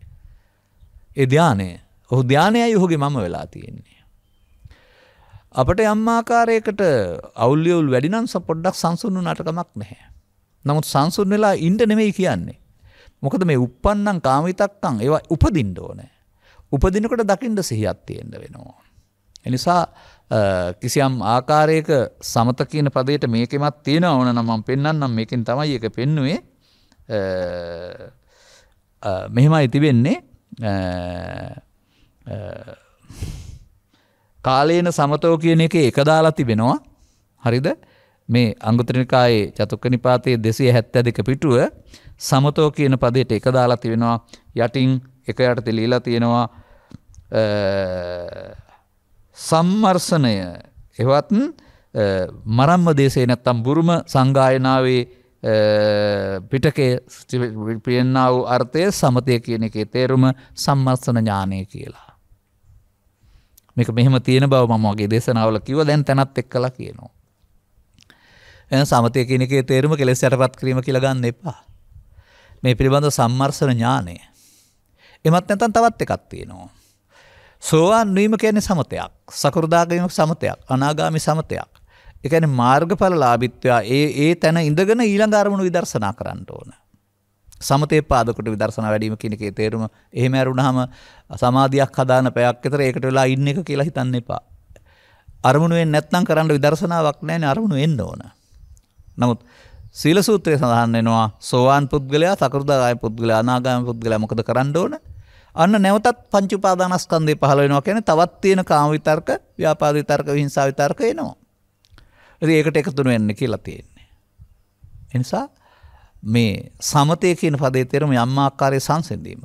A: ඒ ධ්‍යානය ඔහු ධ්‍යානයයි ඔහුගේ මම වෙලා තියෙන්නේ. අපට යම්මාකාරයකට අවුල්ලියවුල් වැඩිනම් සපොඩ්ඩක් සංසුන්නු නටකමක් නැහැ. නමුත් සංසුන් වෙලා ඉන්ට නෙමෙයි කියන්නේ. මොකද මේ උපන්නන් කාමිතක්කං ඒවා උපදින්ඩ ඕනෑ. උපදිනකොට දකිින්ට සිහියත් තියෙන්ට වෙනවා. එනිසා කිසියම් ආකාරයක සමත කියන පදයට මේකෙමත් තියෙන ඕන නමම් පෙන්න්නම් මේකින් තමයි එක පෙන්නුවේ මෙහෙම ඇතිවෙන්නේ කාලයන සමතෝ කියන එක එක දාලා තිබෙනවා හරිද මේ අංගුත්‍රනිකායේ චතුක්ක නිපාතයේ දෙසිය හැත්ත දෙක පිටුව සමතෝ කියන පදයට එක දාලා තිබෙනවා යටින් එක යටති ලීලා තියෙනවා සම්මර්සණය එවත් මරම්ම දේශේ නැත්තම් බුරුම සංගායනාවේ පිටකේ පියෙන්න්න වූ අර්ථය සමතය කියන එකේ තේරුම සම්මර්සන ඥානය කියලා. මේක මෙහම තියෙන බව මගේ දේශනාවල කිව දැන් තැනත් එක් කලා කියනවා. එ සමතය කියනක තේරුම කෙලෙස් යටපත් කිරීම කියලගන්න එපා. මේ පිළිබඳ සම්මර්සන ඥානය. එමත් නැතන් තවත් එකක් තියෙනවා. සෝවාන් වීම කියන්නේ සමතයක් සකෘදාගම සමතයක් අනාගාමි සමතයක් එකන මාර්ගඵල ලාබිත්වයා ඒ ඒ තැන ඉඳගෙන ඊළඟ අරමුණු විදර්ශනා කරන්න ඕන. සමතේ පාදකට විදර්ශන වැඩීම කෙනෙකේ තේරුම එහෙම ඇරුණහම සමාධයක් හදාන පැයක් එතර ඒකට වෙලා ඉන්න එක කියලා හිතන්න එපා. අරමුණුවෙන් නැත්නම් කරන්න විදර්ශනාවක් නෑන අරමුණු එන්න ඕන. නමුත් සීලසූත්‍රය සඳහන් වෙනවා සෝවාන් පුද්ගලයා සකෘදාය පුද්ගලයා අනාගාම පුද්ගලයා මොකද කරන්න ඕන අන්න නැවතත් පංචුපාදානස්කන්දය පහල වෙනවා කැන තවත් තියෙන කාමවිතර්ක ව්‍යාපාධවිතර්ක හිංසාවිතර්ක එනවා. ඒකට එකතුන වෙන්න කියලා තියෙන්නේ. එනිසා මේ සමතය කියන පදේ තෙරම යම්මාකාරය සංසිදීම.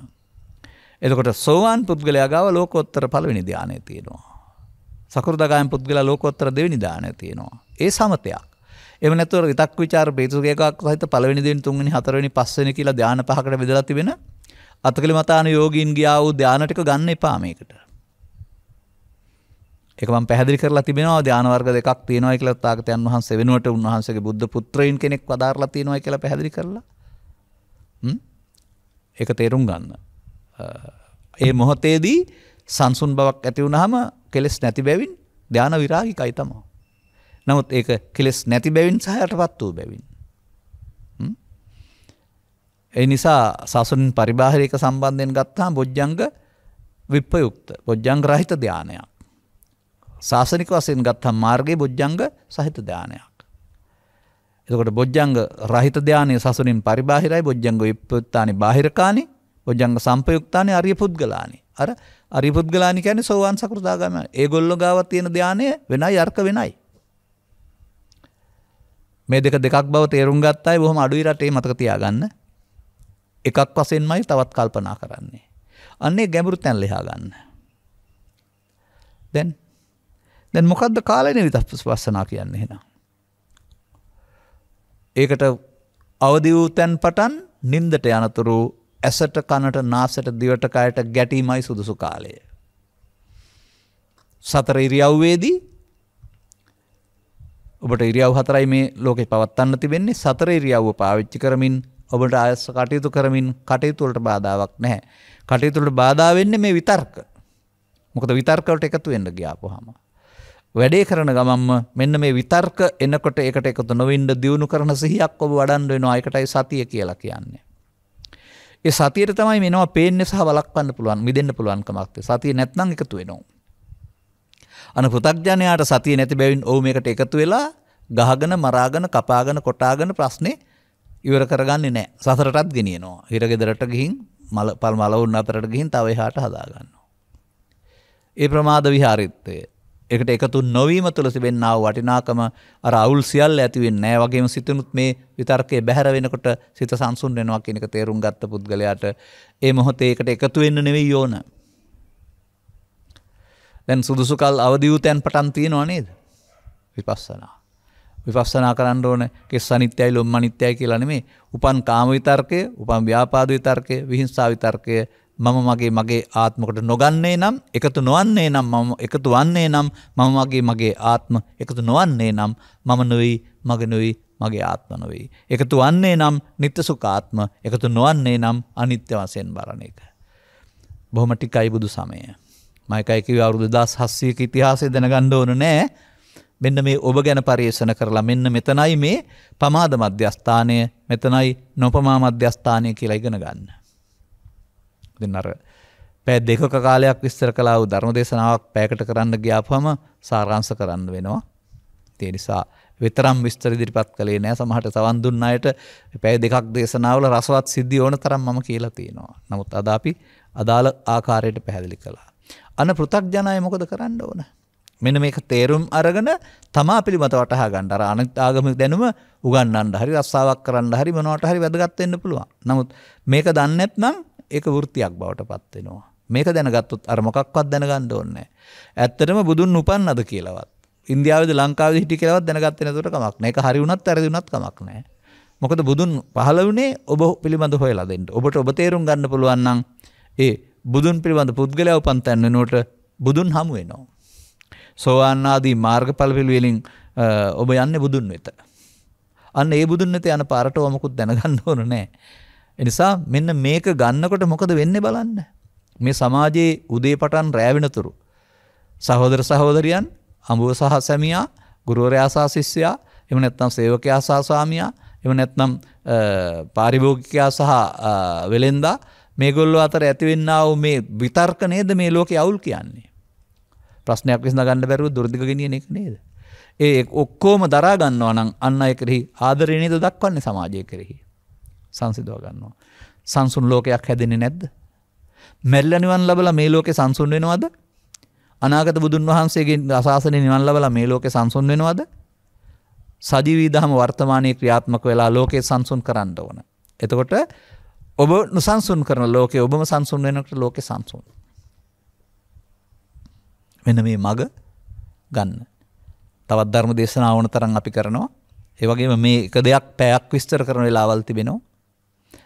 A: එතකොට සෝවාන් පුද්ගලයා ගාව ලෝකොත්තර පලවෙනි ධානය තියෙනවා. සකෘදගයන් පුද්ගල ලෝකොත්තර දෙවිනි දානය තියෙනවා. ඒ සමතයක්. එම නැතුව විතක් විචාර බේතුගේකක් සහිත පලවෙනි දෙන් තුන්ගනි හතරවෙනි පස්සෙන කියලා ධාන පහකට බෙදලා තිබෙන අතකලි මතාන යෝගීන් ගියා වූ ධ්‍යානටික ගන්න එපා මේකට. එකම පැදිි කරලා තිබෙනවා ධ්‍යානවර්ග දෙකක් තියෙනවා කියලා තාගතයන් වහන්සේ වෙනුවට උන්වහන්සේගේ බුද්ධ පුත්‍රයින් කෙනෙක් වදාරලා තියෙනවා කියලා පැහැදිලි කරලා ඒක තේරුම් ගන්න. ඒ මොහොතේදී සංසුන් බවක් ඇති වුණහම කෙලෙස් නැති බැවින් ධ්‍යාන විරාගිකයි තමා. නමුත් ඒ කෙලෙස් නැති බැවින් සහයටපත් වූ බැවින්. ඒ නිසා සසුන් පරිබාහිරක සම්බන්ධයෙන් ගත්තා බොජ්ජංග විප්පයුක්ත බොජ්ජංග රහිත ධ්‍යානයක්. ශාසනික වසයෙන් ගත්හම් මාර්ගගේ බොජ්ජංග සහිත ධ්‍යානයක්. එකට බොජ්ජංග රහිත ධ්‍යානය සසුනින් පරිබාහිරයි බොජ්ජංග විප්පයුත්තානි බාහිරකානි බොජ්ජංග සම්පයුක්තානය අරිය පුද්ගලානි. අර අරි පුද්ගලානි ැන සෝවාන් සකෘදාගම ඒ ගොල්ලො ගාව තියෙන ධ්‍යානය වෙනයි අර්ක වෙනයි. මේ දෙක දෙකක් බව තේරුම් ගත්තයි බොහම අඩුයි රටේ මතක තියාගන්න එකක් වසෙන්මයි තවත් කල්පනා කරන්නේ. අන්නේ ගැඹුරු තැන් ලෙහා ගන්න. දැන් දැන් මොකක්ද කාලන විත වස්සනා කියන්න හෙන. ඒකට අවදි වූ තැන් පටන් නින්දට යනතුරු ඇසට කනට නාසට දිවටකායට ගැටීමයි සුදුසු කාලය. සතර ඉරියව්වේදී ඔබට ඉරියව් හතරයි මේ ලෝකෙ පවත්වන්න තිබෙන්නේ සතර ඉරියව්ව පාවිච්චි කරමින් ඔබට ආයස්ස කටයුතු කරමින් කටයුතුවලට බාධාවක් නැහැ. කටයුතුලට බාධාවෙන්න මේ විතර්ක. මොකද විතර්කවට එකතු වෙන්න ගියාපුහම. වැඩේ කරන ගමම්ම මෙන්න මේ විතර්ක එනකොට එකට එකතු නොවින්ඩ දියුණු කරන සිහියක් ඔබ වඩන්ඩ වෙන අයකටයි සතිය කියලා කියන්නේ. ඒ සතියට තමයි මෙනවා පේන්න සහ වලක්වන්න පුළුවන් විදන්න පුළුවන්කමක්ේ සතිය නැත්නම් එකතු වෙනවා. අන පෘතක්ජනයාට සතිය නැති බැවින් ඕ මේකට එකතු වෙලා ගහගන මරාගන කපාගන කොටාගන ප්‍රශ්නේ ඉවර කරගන්න නෑ සසරටත් ගෙනියනවා හිරගෙදරට ගිහින් මල පල් මලවුන් අතරට ගිහින් තව එහාට හදාගන්න. ඒ ප්‍රමාද විහාරිත්තය එකට එකතු නොවීම තුළ තිබෙන්නාව වටිනාකම අර අවුල් සියල් ඇතිවෙන් නෑ වගේම සිතනුත් මේ විතර්කය බැහැර වෙනකොට සිත සංසුන් වෙනවා කෙනෙක තේරුම් ගත්ත පුද්ගලයාට ඒ මොහොතේ එකට එකතු වෙන්න නෙවෙයි ඕන. දැන් සුදුසුකල් අවදිවූ තැන් පටන් තියෙනවා නේද? විපස්සනා. විපස්සනා කරන්න ඕන කෙස් අනිත්‍යයි ලොම් අනිත්‍යයි කියලා නෙමේ උපන් කාම විතර්කය උපන් ව්‍යාපාද විතර්කය විහිංසා විතර්කය මම මගේ මගේ ආත්මකට නොගන්නේ නම් එකතු නොවන්නේ නම් මම එකතු වන්නේ නම් මම මගේ මගේ ආත්ම එකතු නොවන්නේ නම් මම නොවී මග නොවී මගේ ආත්ම නොවී එකතු වන්නේ නම් නිත්‍ය සුඛාත්ම එකතු නොවන්නේ නම් අනිත්‍ය වශයෙන් බලන එක බොහොම ටිකයි බුදු සමය මයිකයි කිව්වේ අවුරුදු 1600ක ඉතිහාසය දැනගන්න ඕන නෑ මෙන්න මේ ඔබ ගැන පර්යේෂණ කරලා මෙන්න මෙතනයි මේ පමාද මධ්‍යස්ථානය මෙතනයි නොපමා මධ්‍යස්ථානය කියලා ඉගෙන ගන්න. දෙන්නර පැ දෙක කාලයක් විස්තර කලාව ධර්ම දේශනාවක් පෑකට කරන්න ග්‍යාපම සාරංස කරන්න වෙනවා. තිය නිසා විතරම් විස්තර දිරිපත් කළේ නෑ සමහට සවන් දුන්න අයට පැය දෙකක් දේශනාවල රසවත් සිද්ධිය ඕන තරම් මම කියලා තියෙනවා. නමුත් අදාපි අදාළ ආකාරයට පැහැදිලි කලා. අන පෘතක් ජනය මොකද කරන්න ඕන. මෙන මේක තේරුම් අරගෙන තමා පිළිබඳ වටහා ගන්නට අර අනිත් ආගමික දැනුම උගන්වන්න හරි රස්සාවක් කරන්න හරි මොනවට හරි වැදගත් වෙන්න පුළුවන්. නමුත් මේක දන්නේ නැත්නම් ඒක වෘත්තියක් බවට පත් වෙනවා. මේක දැනගත්තොත් අර මොකක්වත් දැනගන්න ඕනේ ඇත්තටම බුදුන් උපන්නද කියලාවත්. ඉන්දියාවේද ලංකාවේ හිටි කියලාවත් දැනගත්තේ නැතුවට කමක් නැහැ. ඒක හරි වුණත් වැරදි වුණත් කමක් නැහැ. මොකද බුදුන් පහළ වුණේ ඔබ පිළිබඳ හොයලා දෙන්න. ඔබට ඔබ තේරුම් ගන්න පුළුවන් නම් ඒ බුදුන් පිළිබඳ පුද්ගලයා උපන් තැන් වෙනුවට බුදුන් හමු වෙනවා. සෝවාන්නාදී මාර්ගඵල පිළිවෙලින් ඔබ යන්නේ බුදුන් වෙත. අන්න ඒ බුදුන් වෙත යන පාරට ඔමකුත් දැනගන්න ඕන නෑ. එනිසා මෙන්න මේක ගන්නකොට මොකද වෙන්නේ බලන්න. මේ සමාජයේ උදේ පටන් රෑවෙනතුරු. සහෝදර සහෝදරියන් අඹුව සහ සැමියා ගුරුවරයා සහ ශිෂ්‍යයා එම නැත්නම් සේවකයා සහ ස්වාමියා එම නැත්නම් පාරිභෝගිකයා සහ වෙලෙන්දා මේගොල්ලෝ අතර ඇතිවෙන්නා වූ මේ විතර්ක නේද මේ ලෝකේ අවුල් කියන්නේ. ප්‍රශ්නයක් විසඳගන්න බැරුව දුරදික ගෙනියන එක නේද. ඒ ඔක්කෝම දරාගන්නවා නම් අන්න අය කරෙහි ආදරණයද දක්වන්නේ සමාජය කරෙහි. සංසිදවා ගන්නවා. සංසුන් ලෝකයක් හැදෙන්නේ නැද්ද. මැල්ලනිවන් ලබල මේ ලෝකෙ සංසුන් වෙනවද අනාගත බුදුන් වහන්සේගේ අසාසන නිවන් ලබල මේ ලෝකෙ සංසුන් වෙනවද සජීවීදහම වර්තමානය ක්‍රියාත්මක වෙලා ලෝකයේ සංසුන් කරන්න ඕන. එතකොට ඔබ නුසන්සුන් කරන ලෝකේ ඔබම සංසුන් වෙනකට ලෝකෙ සංසුන්. මෙන්න මේ මග ගන්න. තවත් ධර්ම දේශනා ඕන තරම් අපි කරනවා. ඒ වගේම මේ එක දෙයක් පැයක් විස්තර කරන වෙලාවල් තිබෙනවා.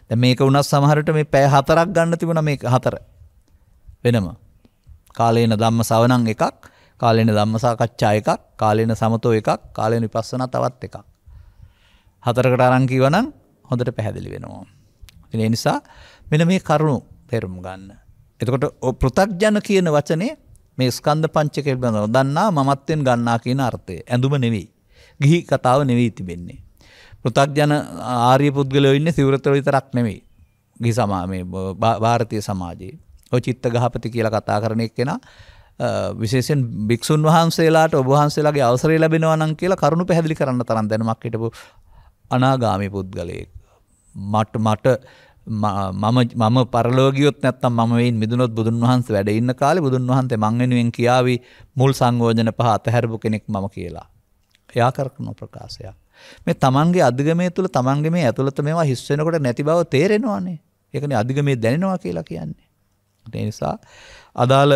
A: දැන් මේක වුණත් සමහරට මේ පැය හතරක් ගන්න තිබුණා මේක හතර. වෙනම. කාලේන ධම්ම සවණං එකක්, කාලේන ධම්ම සාකච්ඡා එකක්, කාලේන සමතෝ එකක්, කාලේන විපස්සනා තවත් එකක්. හතරකට අරන් කිවනම් හොඳට පැහැදිලි වෙනවා. ඉතින් ඒ නිසා මෙන්න මේ කරුණු තේරුම් ගන්න. එතකොට පෘථග්ජන කියන වචනේ මේ ස්කන්ධ පංචකය පිළිබඳව දන්නා මමත්වෙන් ගන්නා කියන අර්ථය ඇඳුම නෙවෙයි. ගිහි කතාව නෙවෙයි තිබෙන්නේ. පෘථග්ජන ආර්ය පුද්ගලයෝ ඉන්නේ සිවුරතර විතරක් නෙවෙයි. ගිහි සමා මේ ಭಾರತೀಯ සමාජයේ. ඔය චිත්ත ගහපති කියලා කතා කරන එක්කෙනා විශේෂෙන් භික්‍ෂූන් වහන්සේලාට ඔබහන්සේලාගේ අවසරය ලැබෙනවා නම් කියලා කරුණු පැහැදිලි කරන්න තරම් දැනමක් හිටපු අනාගාමි පුද්ගලයෙක්. මට මට මම පරලෝගියොත් නැත්තම් මයින් මිදුනොත් බුදුන් වහන්ස වැඩඉන්න කාලි බුදුන් වහන්සේ මංගෙනුවෙන් කියාවී මුල් සංගෝජන පහ අතහැරපු කෙනෙක් මම කියලා. යාකරකනො ප්‍රකාශයක්. මේ තමන්ගේ අධිගමය තුළ තමන්ගේ මේ ඇතුළත මේවා හිස්වෙනකොට නැති බව තේරෙනවානේ එකන අධිගමේ දැනෙනවා කියලා කියන්නේ. ඒ නිසා අදාළ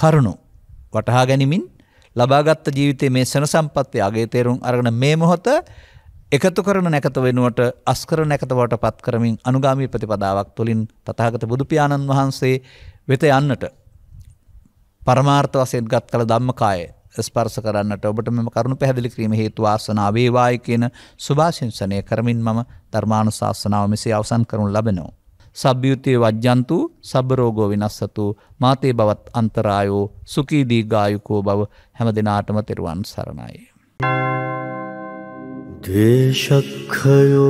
A: කරුණු වටහා ගැනිමින් ලබාගත්ත ජීවිතයේ මේ සෙන සම්පත්තිය අගේ තේරුම් අරගෙන මේ මොහොත එකතු කරන නැකත වෙනුවට අස්කර නැකතවට පත් කරමින් අනුගාමී ප්‍රතිපදාවක් තුළින් තථාගත බුදුපියාණන් වහන්සේ වෙත යන්නට පරමාර්ථ වශයෙන් ගත් කළ ධම්මකාය ස්පර්ශ කරන්නට ඔබට මෙම කරුණු පැහැදිලි කිරීම හේතු වාසනා වේවායි කියන සුභාශිංසනය කරමින් මම ධර්මානුශාසනාව මෙසේ අවසන් කරනු ලබනවා. සබ්භියුතය වජ්ජන්තු සබරෝගෝ විනස්සතු මාතේ බවත් අන්තරායෝ සුකීදී ගායුකෝ බව හැම දෙනාටම තෙරුවන් සරණයි. Thank you. द्वे सखयो